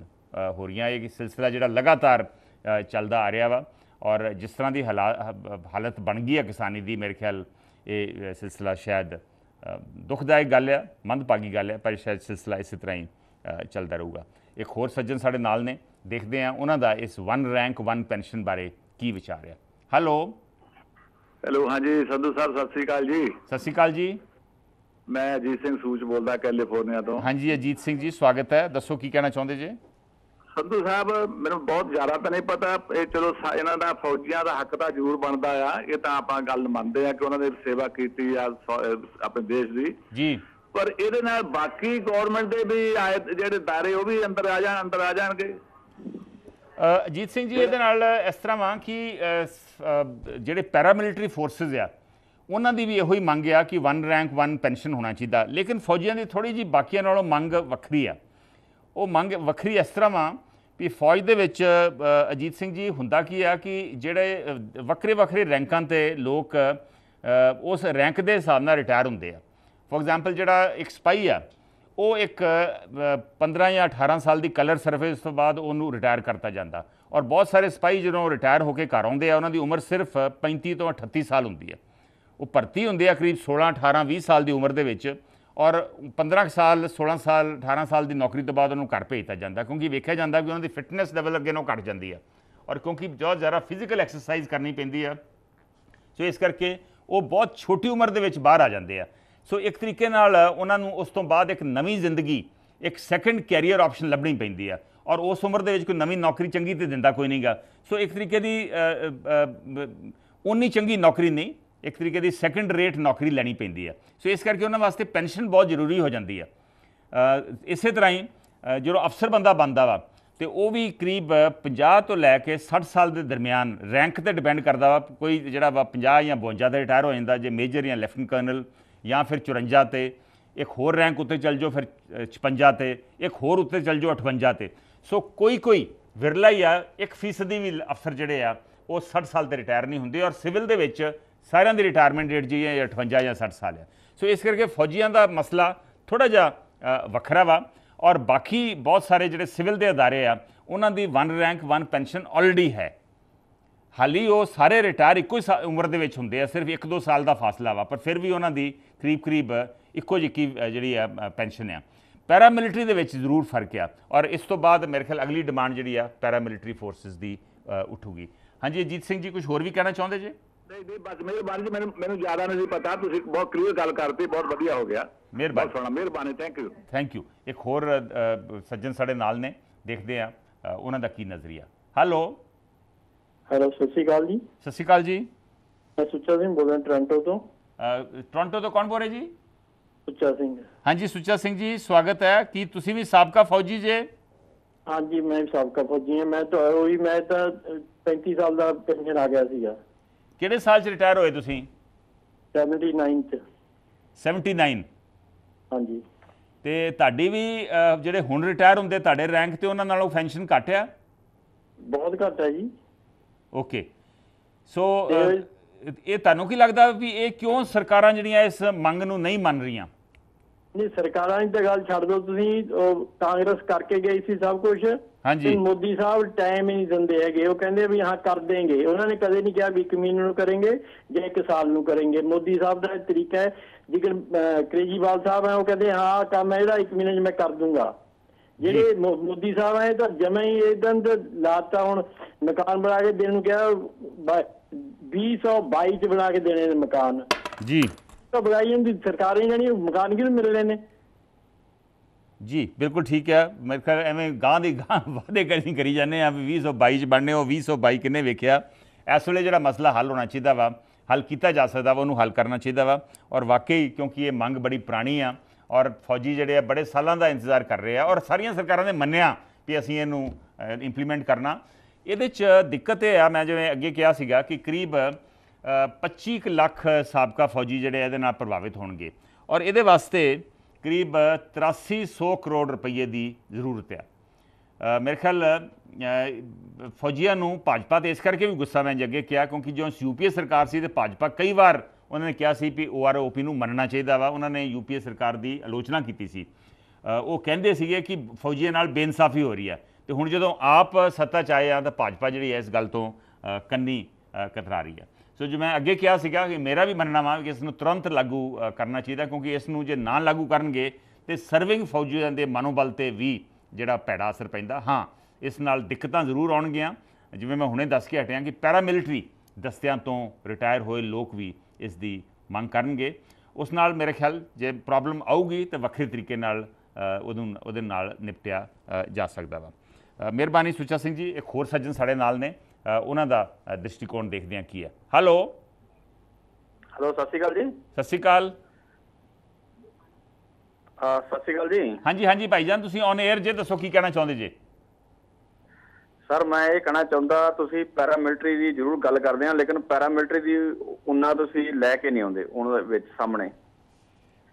ਹੋ ਰਹੀਆਂ ਇਹ ਸਿਲਸਿਲਾ ਜਿਹੜਾ ਲਗਾਤਾਰ ਚੱਲਦਾ ਆ ਰਿਹਾ ਵਾ ਔਰ ਜਿਸ ਤਰ੍ਹਾਂ ਦੀ ਹਾਲਤ ਬਣ ਗਈ ਹੈ ਕਿਸਾਨੀ ਦੀ ਮੇਰੇ ਖਿਆਲ ਇਹ ਸਿਲਸਿਲਾ ਸ਼ਾਇਦ ਦੁਖਦਾਇਕ ਗੱਲ ਹੈ ਮੰਦਭਾਗੀ ਗੱਲ ਹੈ ਪਰ ਸ਼ਾਇਦ ਸਿਲਸਿਲਾ ਇਸੇ ਤਰ੍ਹਾਂ ਹੀ ਚੱਲਦਾ ਰਹੂਗਾ ਇੱਕ ਹੋਰ ਸੱਜਣ ਸਾਡੇ ਨਾਲ ਨੇ ਦੇਖਦੇ ਆ ਉਹਨਾਂ ਦਾ ਇਸ ਵਨ ਰੈਂਕ ਵਨ ਪੈਨਸ਼ਨ ਬਾਰੇ ਕੀ ਵਿਚਾਰ ਹੈ ਹੈਲੋ ਹੈਲੋ ਹਾਂਜੀ ਸੰਧੂ ਸਰ ਸਤਿ ਸ੍ਰੀ ਅਕਾਲ ਜੀ ਸਤਿ ਸ੍ਰੀ ਅਕਾਲ ਜੀ ਮੈਂ ਅਜੀਤ ਸਿੰਘ ਸੂਚ ਬੋਲਦਾ ਕੈਲੀਫੋਰਨੀਆ ਤੋਂ ਹਾਂਜੀ ਅਜੀਤ ਸਿੰਘ ਜੀ ਸਵਾਗਤ ਹੈ ਦੱਸੋ ਕੀ ਕਹਿਣਾ ਚਾਹੁੰਦੇ ਜੀ ਸੰਧੂ ਸਾਹਿਬ ਮੈਨੂੰ ਬਹੁਤ ਜ਼ਿਆਦਾ ਤਾਂ ਨਹੀਂ ਪਤਾ ਇਹ ਚਲੋ ਇਹਨਾਂ ਦਾ ਫੌਜੀਆਂ ਦਾ ਹੱਕ ਤਾਂ ਜ਼ਰੂਰ ਬਣਦਾ ਆ ਇਹ ਤਾਂ ਆਪਾਂ ਗੱਲ ਮੰਨਦੇ ਆ ਕਿ ਉਹਨਾਂ ਨੇ ਸੇਵਾ ਕੀਤੀ ਆ ਆਪਣੇ ਦੇਸ਼ ਦੀ ਜੀ ਪਰ ਇਹਦੇ ਨਾਲ ਬਾਕੀ ਗਵਰਨਮੈਂਟ ਦੇ ਵੀ ਜਿਹੜੇ ਦਾਰੇ ਉਹ ਵੀ ਅੰਦਰ ਆ ਜਾਣ ਅੰਦਰ ਆ ਜਾਣਗੇ ਅਜੀਤ ਸਿੰਘ ਜੀ ਇਹਦੇ ਨਾਲ ਇਸ ਤਰ੍ਹਾਂ ਵਾਂ ਕਿ ਜਿਹੜੇ ਪੈਰਾਮਿਲਟਰੀ ਫੋਰਸਸ ਆ ਉਹਨਾਂ ਦੀ ਵੀ ਇਹੋ ਹੀ ਮੰਗ ਆ ਕਿ 1 ਰੈਂਕ 1 ਪੈਨਸ਼ਨ ਹੋਣਾ ਚਾਹੀਦਾ ਲੇਕਿਨ ਫੌਜੀਆਂ ਦੀ ਥੋੜੀ ਜੀ ਬਾਕੀਆਂ ਨਾਲੋਂ ਮੰਗ ਵੱਖਰੀ ਆ ਉਹ ਮੰਗ ਵੱਖਰੀ ਇਸ ਤਰ੍ਹਾਂ ਆ ਵੀ ਫੌਜ ਦੇ ਵਿੱਚ ਅਜੀਤ ਸਿੰਘ ਜੀ ਹੁੰਦਾ ਕੀ ਆ ਕਿ ਜਿਹੜੇ ਵੱਖਰੇ ਵੱਖਰੇ ਰੈਂਕਾਂ ਤੇ ਲੋਕ ਉਸ ਰੈਂਕ ਦੇ ਹਿਸਾਬ ਨਾਲ ਰਿਟਾਇਰ ਹੁੰਦੇ ਆ ਫੋਰ ਐਗਜ਼ਾਮਪਲ ਜਿਹੜਾ ਇੱਕ ਸਪਾਈ ਆ ਉਹ ਇੱਕ 15 ਜਾਂ 18 ਸਾਲ ਦੀ ਕਲਰ ਸਰਵਿਸ ਤੋਂ ਬਾਅਦ ਉਹਨੂੰ ਰਿਟਾਇਰ ਕਰਤਾ ਜਾਂਦਾ ਔਰ ਬਹੁਤ ਸਾਰੇ ਸਪਾਈ ਜਦੋਂ ਰਿਟਾਇਰ ਹੋ ਕੇ ਘਰ ਆਉਂਦੇ ਆ ਉਹਨਾਂ ਦੀ ਉਮਰ ਸਿਰਫ 35 ਤੋਂ 38 ਸਾਲ ਹੁੰਦੀ ਆ ਉਹ ਭਰਤੀ ਹੁੰਦੇ ਆ ਕਰੀਬ 16 18 20 ਸਾਲ ਦੀ ਉਮਰ ਦੇ ਵਿੱਚ ਔਰ 15 ਸਾਲ 16 ਸਾਲ 18 ਸਾਲ ਦੀ ਨੌਕਰੀ ਤੋਂ ਬਾਅਦ ਉਹਨੂੰ ਘਰ ਭੇਜਤਾ ਜਾਂਦਾ ਕਿਉਂਕਿ ਵੇਖਿਆ ਜਾਂਦਾ ਕਿ ਉਹਨਾਂ ਦੀ ਫਿਟਨੈਸ ਲੈਵਲ ਅੱਗੇ ਨਾਲੋਂ ਘਟ ਜਾਂਦੀ ਆ ਔਰ ਕਿਉਂਕਿ ਬਹੁਤ ਜ਼ਿਆਦਾ ਫਿਜ਼ੀਕਲ ਐਕਸਰਸਾਈਜ਼ ਕਰਨੀ ਪੈਂਦੀ ਆ ਸੋ ਇਸ ਕਰਕੇ ਉਹ ਬਹੁਤ ਛੋਟੀ ਉਮਰ ਦੇ ਵਿੱਚ ਬਾਹਰ ਆ ਜਾਂਦੇ ਆ ਸੋ ਇੱਕ ਤਰੀਕੇ ਨਾਲ ਉਹਨਾਂ ਨੂੰ ਉਸ ਤੋਂ ਬਾਅਦ ਇੱਕ ਨਵੀਂ ਜ਼ਿੰਦਗੀ ਇੱਕ ਸੈਕੰਡ ਕੈਰੀਅਰ ਆਪਸ਼ਨ ਲੱਭਣੀ ਪੈਂਦੀ ਆ ਔਰ ਉਸ ਉਮਰ ਦੇ ਵਿੱਚ ਕੋਈ ਨਵੀਂ ਨੌਕਰੀ ਚੰਗੀ ਤੇ ਦਿੰਦਾ ਕੋਈ ਨਹੀਂਗਾ ਸੋ ਇੱਕ ਤਰੀਕੇ ਦੀ ਉਨੀ ਚੰਗੀ ਨੌਕਰੀ ਨਹੀਂ ਇੱਕ ਤਰੀਕੇ ਦੀ ਸੈਕੰਡ ਰੇਟ ਨੌਕਰੀ ਲੈਣੀ ਪੈਂਦੀ ਹੈ ਸੋ ਇਸ ਕਰਕੇ ਉਹਨਾਂ ਵਾਸਤੇ ਪੈਨਸ਼ਨ ਬਹੁਤ ਜ਼ਰੂਰੀ ਹੋ ਜਾਂਦੀ ਹੈ ਇਸੇ ਤਰ੍ਹਾਂ ਹੀ ਜਦੋਂ ਅਫਸਰ ਬੰਦਾ ਬੰਦਾ ਵਾ ਤੇ ਉਹ ਵੀ ਕਰੀਬ 50 ਤੋਂ ਲੈ ਕੇ 60 ਸਾਲ ਦੇ ਦਰਮਿਆਨ ਰੈਂਕ ਤੇ ਡਿਪੈਂਡ ਕਰਦਾ ਵਾ ਕੋਈ ਜਿਹੜਾ ਵਾ 50 ਜਾਂ 52 ਦੇ ਰਿਟਾਇਰ ਹੋ ਜਾਂਦਾ ਜੇ ਮੇਜਰ ਜਾਂ ਲੈਫਟਨ ਕਰਨਲ ਜਾਂ ਫਿਰ 54 ਤੇ ਇੱਕ ਹੋਰ ਰੈਂਕ ਉੱਤੇ ਚਲ ਜਾਓ ਫਿਰ 56 ਤੇ ਇੱਕ ਹੋਰ ਉੱਤੇ ਚਲ ਜਾਓ 58 ਤੇ ਸੋ ਕੋਈ ਕੋਈ ਵਿਰਲਾ ਹੀ ਆ 1% ਵੀ ਅਫਸਰ ਜਿਹੜੇ ਆ ਉਹ 60 ਸਾਲ ਤੇ ਰਿਟਾਇਰ ਨਹੀਂ ਹੁੰਦੇ ਔਰ ਸਿਵਲ ਦੇ ਵਿੱਚ ਸਾਰਿਆਂ ਦੀ ਰਿਟਾਇਰਮੈਂਟ ਡੇਟ ਜੀ ਹੈ 58 ਜਾਂ 60 ਸਾਲ ਹੈ ਸੋ ਇਸ ਕਰਕੇ ਫੌਜੀਆਂ ਦਾ ਮਸਲਾ ਥੋੜਾ ਜਿਹਾ ਵੱਖਰਾ ਵਾ ਔਰ ਬਾਕੀ ਬਹੁਤ ਸਾਰੇ ਜਿਹੜੇ ਸਿਵਲ ਦੇ ادارے ਆ ਉਹਨਾਂ ਦੀ one rank one pension already ਹੈ ਹਾਲੀ ਉਹ ਸਾਰੇ ਰਿਟਾਇਰ ਇੱਕੋ ਹੀ ਉਮਰ ਦੇ ਵਿੱਚ ਹੁੰਦੇ ਆ ਸਿਰਫ 1-2 ਸਾਲ ਦਾ ਫਾਸਲਾ ਵਾ ਪਰ ਫਿਰ ਵੀ ਉਹਨਾਂ ਦੀ ਕਰੀਬ-ਕਰੀਬ ਇੱਕੋ ਜਿਹੀ ਜਿਹੜੀ ਆ ਪੈਨਸ਼ਨ ਆ ਪੈਰਾ ਮਿਲਟਰੀ ਦੇ ਵਿੱਚ ਜ਼ਰੂਰ ਫਰਕ ਆ ਔਰ ਇਸ ਤੋਂ ਬਾਅਦ ਮੇਰੇ ਖਿਆਲ ਅਗਲੀ ਡਿਮਾਂਡ ਜਿਹੜੀ ਆ ਪੈਰਾ ਮਿਲਟਰੀ ਫੋਰਸਸ ਦੀ ਉਠੂਗੀ ਹਾਂਜੀ ਅਜੀਤ ਸਿੰਘ ਜੀ ਕੁਝ ਹੋਰ ਵੀ ਕਹਿਣਾ ਚਾਹੁੰਦੇ ਜੇ ਨਹੀਂ ਨਹੀਂ ਬਸ ਮਿਹਰਬਾਨੀ ਜੀ ਮੈਨੂੰ ਮੈਨੂੰ ਜ਼ਿਆਦਾ ਨਹੀਂ ਪਤਾ ਤੁਸੀਂ ਬਹੁਤ ਕਲੀਅਰ ਗੱਲ ਕਰਤੀ ਬਹੁਤ ਵਧੀਆ ਹੋ ਗਿਆ ਮਿਹਰਬਾਨੀ ਸੋਣਾ ਮਿਹਰਬਾਨੀ ਥੈਂਕ ਯੂ ਥੈਂਕ ਯੂ ਇੱਕ ਹੋਰ ਸੱਜਣ ਸਾਡੇ ਨਾਲ ਨੇ ਦੇਖਦੇ ਆ ਉਹਨਾਂ ਦਾ ਕੀ ਨਜ਼ਰੀਆ ਹੈਲੋ ਹੈਲੋ ਸਤਿ ਸ਼੍ਰੀ ਅਕਾਲ ਜੀ ਸਤਿ ਸ਼੍ਰੀ ਅਕਾਲ ਜੀ ਮੈਂ ਸੁੱਚਾ ਸਿੰਘ ਬੋਲ ਰਿਹਾ ਟੋਰਾਂਟੋ ਤੋਂ ਟੋਰਾਂਟੋ ਤੋਂ ਕੌਣ ਬੋਲ ਰਹੇ ਜੀ ਸੁੱਚਾ ਸਿੰਘ ਹਾਂਜੀ ਸੁੱਚਾ ਸਿੰਘ ਜੀ ਸਵਾਗਤ ਹੈ ਕੀ ਤੁਸੀਂ ਵੀ ਸਾਬਕਾ ਫੌਜੀ ਜੇ ਹਾਂਜੀ ਮੈਂ ਸਾਬਕਾ ਫੌਜੀ ਹਾਂ ਮੈਂ ਤਾਂ ਉਹੀ ਮੈਂ ਤਾਂ 35 ਸਾਲ ਦਾ ਪੈਨਸ਼ਨ ਆ ਗਿਆ ਸੀਗਾ ਕਿਹੜੇ ਸਾਲ 'ਚ ਰਿਟਾਇਰ ਹੋਏ ਤੁਸੀਂ 79 ਚ 79 ਹਾਂਜੀ ਤੇ ਤੁਹਾਡੀ ਵੀ ਜਿਹੜੇ ਹੁਣ ਰਿਟਾਇਰ ਹੁੰਦੇ ਤੁਹਾਡੇ ਰੈਂਕ ਤੇ ਉਹਨਾਂ ਨਾਲੋਂ ਪੈਨਸ਼ਨ ਘੱਟ ਆ ਬਹੁਤ ਘੱਟ ਹੈ ਜੀ ਓਕੇ ਸੋ ਇਹ ਤੁਹਾਨੂੰ ਕੀ ਲੱਗਦਾ ਵੀ ਇਹ ਕਿਉਂ ਸਰਕਾਰਾਂ ਜਿਹੜੀਆਂ ਇਸ ਮੰਗ ਨੂੰ ਨਹੀਂ ਮੰਨ ਰਹੀਆਂ ਨਹੀਂ ਸਰਕਾਰਾਂ ਦੀ ਤਾਂ ਗੱਲ ਛੱਡ ਦਿਓ ਤੁਸੀਂ ਕਾਂਗਰਸ ਕਰਕੇ ਗਈ ਸੀ ਸਭ ਕੁਝ ਹਾਂਜੀ ਮੋਦੀ ਸਾਹਿਬ ਟਾਈਮ ਹੀ ਨਹੀਂ ਦਿੰਦੇ ਹੈਗੇ ਉਹ ਕਹਿੰਦੇ ਵੀ ਹਾਂ ਕਰ ਦੇਂਗੇ ਉਹਨਾਂ ਨੇ ਕਦੇ ਨਹੀਂ ਕਿਹਾ ਵੀ ਇੱਕ ਮਹੀਨੇ ਨੂੰ ਕਰਨਗੇ ਜਾਂ ਇੱਕ ਸਾਲ ਨੂੰ ਕਰਨਗੇ ਮੋਦੀ ਸਾਹਿਬ ਦਾ ਤਰੀਕਾ ਹੈ ਜਿਗਰ ਕ੍ਰੇਜੀਵਾਲ ਸਾਹਿਬ ਹੈ ਉਹ ਕਹਿੰਦੇ ਹਾਂ ਕੰਮ ਹੈ ਇਹਦਾ ਇੱਕ ਮਹੀਨੇ 'ਚ ਮੈਂ ਕਰ ਦੂੰਗਾ ਜਿਹੜੇ ਮੋਦੀ ਸਾਹਿਬ ਆਏ ਤਾਂ ਜਮੇ ਹੀ ਇਦਾਂ ਦਾ ਲਾਤਾ ਹੁਣ ਮਕਾਨ ਬਣਾ ਕੇ ਦੇਣ ਨੂੰ ਕਿਹਾ 2022 ਚ ਬਣਾ ਕੇ ਦੇਣੇ ਨੇ ਮਕਾਨ ਜੀ ਤਾਂ ਬਗਾਈਆਂ ਹੁੰਦੀ ਸਰਕਾਰਾਂ ਜਾਨੀ ਮਕਾਨ ਕਿਉਂ ਮਿਲ ਰਹੇ ਨੇ ਜੀ ਬਿਲਕੁਲ ਠੀਕ ਹੈ ਮੇਰੇ ਖਿਆਲ ਐਵੇਂ ਗਾਂ ਦੀ ਗਾਂ ਵਾਦੇ ਕਰੀ ਕਰੀ ਜਾਂਦੇ ਆ ਵੀ 2022 ਚ ਬਣਨੇ ਹੋ 2022 ਕਿੰਨੇ ਵੇਖਿਆ ਇਸ ਵੇਲੇ ਜਿਹੜਾ ਮਸਲਾ ਹੱਲ ਹੋਣਾ ਚਾਹੀਦਾ ਵਾ ਹੱਲ ਕੀਤਾ ਜਾ ਸਕਦਾ ਵਾ ਉਹਨੂੰ ਹੱਲ ਕਰਨਾ ਚਾਹੀਦਾ ਵਾ ਔਰ ਵਾਕਈ ਕਿਉਂਕਿ ਇਹ ਮੰਗ ਬੜੀ ਪੁਰਾਣੀ ਆ ਔਰ ਫੌਜੀ ਜਿਹੜੇ ਆ ਬੜੇ ਸਾਲਾਂ ਦਾ ਇੰਤਜ਼ਾਰ ਕਰ ਰਹੇ ਆ ਔਰ ਸਾਰੀਆਂ ਸਰਕਾਰਾਂ ਨੇ ਮੰਨਿਆ ਕਿ ਅਸੀਂ ਇਹਨੂੰ ਇੰਪਲੀਮੈਂਟ ਕਰਨਾ ਇਹਦੇ ਚ ਦਿੱਕਤ ਇਹ ਆ ਮੈਂ ਜਿਵੇਂ ਅੱਗੇ ਕਿਹਾ ਸੀਗਾ ਕਿ ਕਰੀਬ 25 ਲੱਖ ਸਾਬਕਾ ਫੌਜੀ ਜਿਹੜੇ ਇਹਦੇ ਨਾਲ ਪ੍ਰਭਾਵਿਤ ਹੋਣਗੇ ਔਰ ਇਹਦੇ ਵਾਸਤੇ ਕਰੀਬ 8300 ਕਰੋੜ ਰੁਪਏ ਦੀ ਜ਼ਰੂਰਤ ਹੈ ਮੇਰੇ ਖਿਆਲ ਫੌਜੀਆਂ ਨੂੰ ਭਾਜਪਾ ਤੇ ਇਸ ਕਰਕੇ ਵੀ ਗੁੱਸਾ ਮੈਂ ਜੱਗੇ ਕਿਹਾ ਕਿਉਂਕਿ ਜੋ ਯੂਪੀਏ ਸਰਕਾਰ ਸੀ ਤੇ ਭਾਜਪਾ ਕਈ ਵਾਰ ਉਹਨਾਂ ਨੇ ਕਿਹਾ ਸੀ ਕਿ ਓਆਰਓਪੀ ਨੂੰ ਮੰਨਣਾ ਚਾਹੀਦਾ ਵਾ ਉਹਨਾਂ ਨੇ ਯੂਪੀਏ ਸਰਕਾਰ ਦੀ ਆਲੋਚਨਾ ਕੀਤੀ ਸੀ ਉਹ ਕਹਿੰਦੇ ਸੀਗੇ ਕਿ ਫੌਜੀਆਂ ਨਾਲ ਬੇਇਨਸਾਫੀ ਹੋ ਰਹੀ ਹੈ ਤੇ ਹੁਣ ਜਦੋਂ ਆਪ ਸੱਤਾ 'ਚ ਆਏ ਆ ਤਾਂ ਭਾਜਪਾ ਜਿਹੜੀ ਹੈ ਇਸ ਗੱਲ ਤੋਂ ਕੰਨੀ ਕਤਰਾ ਰਹੀ ਹੈ ਸੋ ਜੋ ਮੈਂ ਅੱਗੇ ਕਿਹਾ ਸੀਗਾ ਕਿ ਮੇਰਾ ਵੀ ਮੰਨਣਾ ਵਾ ਕਿ ਇਸ ਨੂੰ ਤੁਰੰਤ ਲਾਗੂ ਕਰਨਾ ਚਾਹੀਦਾ ਕਿਉਂਕਿ ਇਸ ਨੂੰ ਜੇ ਨਾ ਲਾਗੂ ਕਰਨਗੇ ਤੇ ਸਰਵਿੰਗ ਫੌਜੀਆਂ ਦੇ ਮਨੋਬਲ ਤੇ ਵੀ ਜਿਹੜਾ ਪੈੜਾ ਅਸਰ ਪੈਂਦਾ ਹਾਂ ਇਸ ਨਾਲ ਦਿੱਕਤਾਂ ਜ਼ਰੂਰ ਆਉਣਗੀਆਂ ਜਿਵੇਂ ਮੈਂ ਹੁਣੇ ਦੱਸ ਕੇ ਹਟਿਆ ਕਿ ਪੈਰਾ ਮਿਲਟਰੀ ਦਸਤਿਆਂ ਤੋਂ ਰਿਟਾਇਰ ਹੋਏ ਲੋਕ ਵੀ ਇਸ ਦੀ ਮੰਗ ਕਰਨਗੇ ਉਸ ਨਾਲ ਮੇਰੇ ਖਿਆਲ ਜੇ ਪ੍ਰੋਬਲਮ ਆਊਗੀ ਤੇ ਵੱਖਰੇ ਤਰੀਕੇ ਨਾਲ ਉਹਨੂੰ ਉਹਦੇ ਨਾਲ ਨਿਪਟਿਆ ਜਾ ਸਕਦਾ ਵਾ ਮਿਹਰਬਾਨੀ ਸੁਚਾ ਸਿੰਘ ਜੀ ਇੱਕ ਹੋਰ ਸੱਜਣ ਸਾਡੇ ਨਾਲ ਨੇ ਉਹਨਾਂ ਦਾ ਦ੍ਰਿਸ਼ਟੀਕੋਣ ਦੇਖਦੇ ਹਾਂ ਕੀ ਹੈ ਹੈਲੋ ਹੈਲੋ ਸਤਿ ਸ਼੍ਰੀ ਅਕਾਲ ਜੀ ਸਤਿ ਸ਼੍ਰੀ ਅਕਾਲ ਸਤਿ ਸ਼੍ਰੀ ਅਕਾਲ ਜੀ ਹਾਂਜੀ ਹਾਂਜੀ ਭਾਈ ਜਾਨ ਤੁਸੀਂ ਔਨ 에ਅਰ ਜੇ ਦੱਸੋ ਕੀ ਕਹਿਣਾ ਚਾਹੁੰਦੇ ਜੇ ਸਰ ਮੈਂ ਇਹ ਕਹਿਣਾ ਚਾਹੁੰਦਾ ਤੁਸੀਂ ਪੈਰਾਮਿਲਟਰੀ ਦੀ ਜ਼ਰੂਰ ਗੱਲ ਕਰਦੇ ਆ ਲੇਕਿਨ ਪੈਰਾਮਿਲਟਰੀ ਦੀ ਉਹਨਾਂ ਤੁਸੀਂ ਲੈ ਕੇ ਨਹੀਂ ਆਉਂਦੇ ਉਹਨਾਂ ਦੇ ਵਿੱਚ ਸਾਹਮਣੇ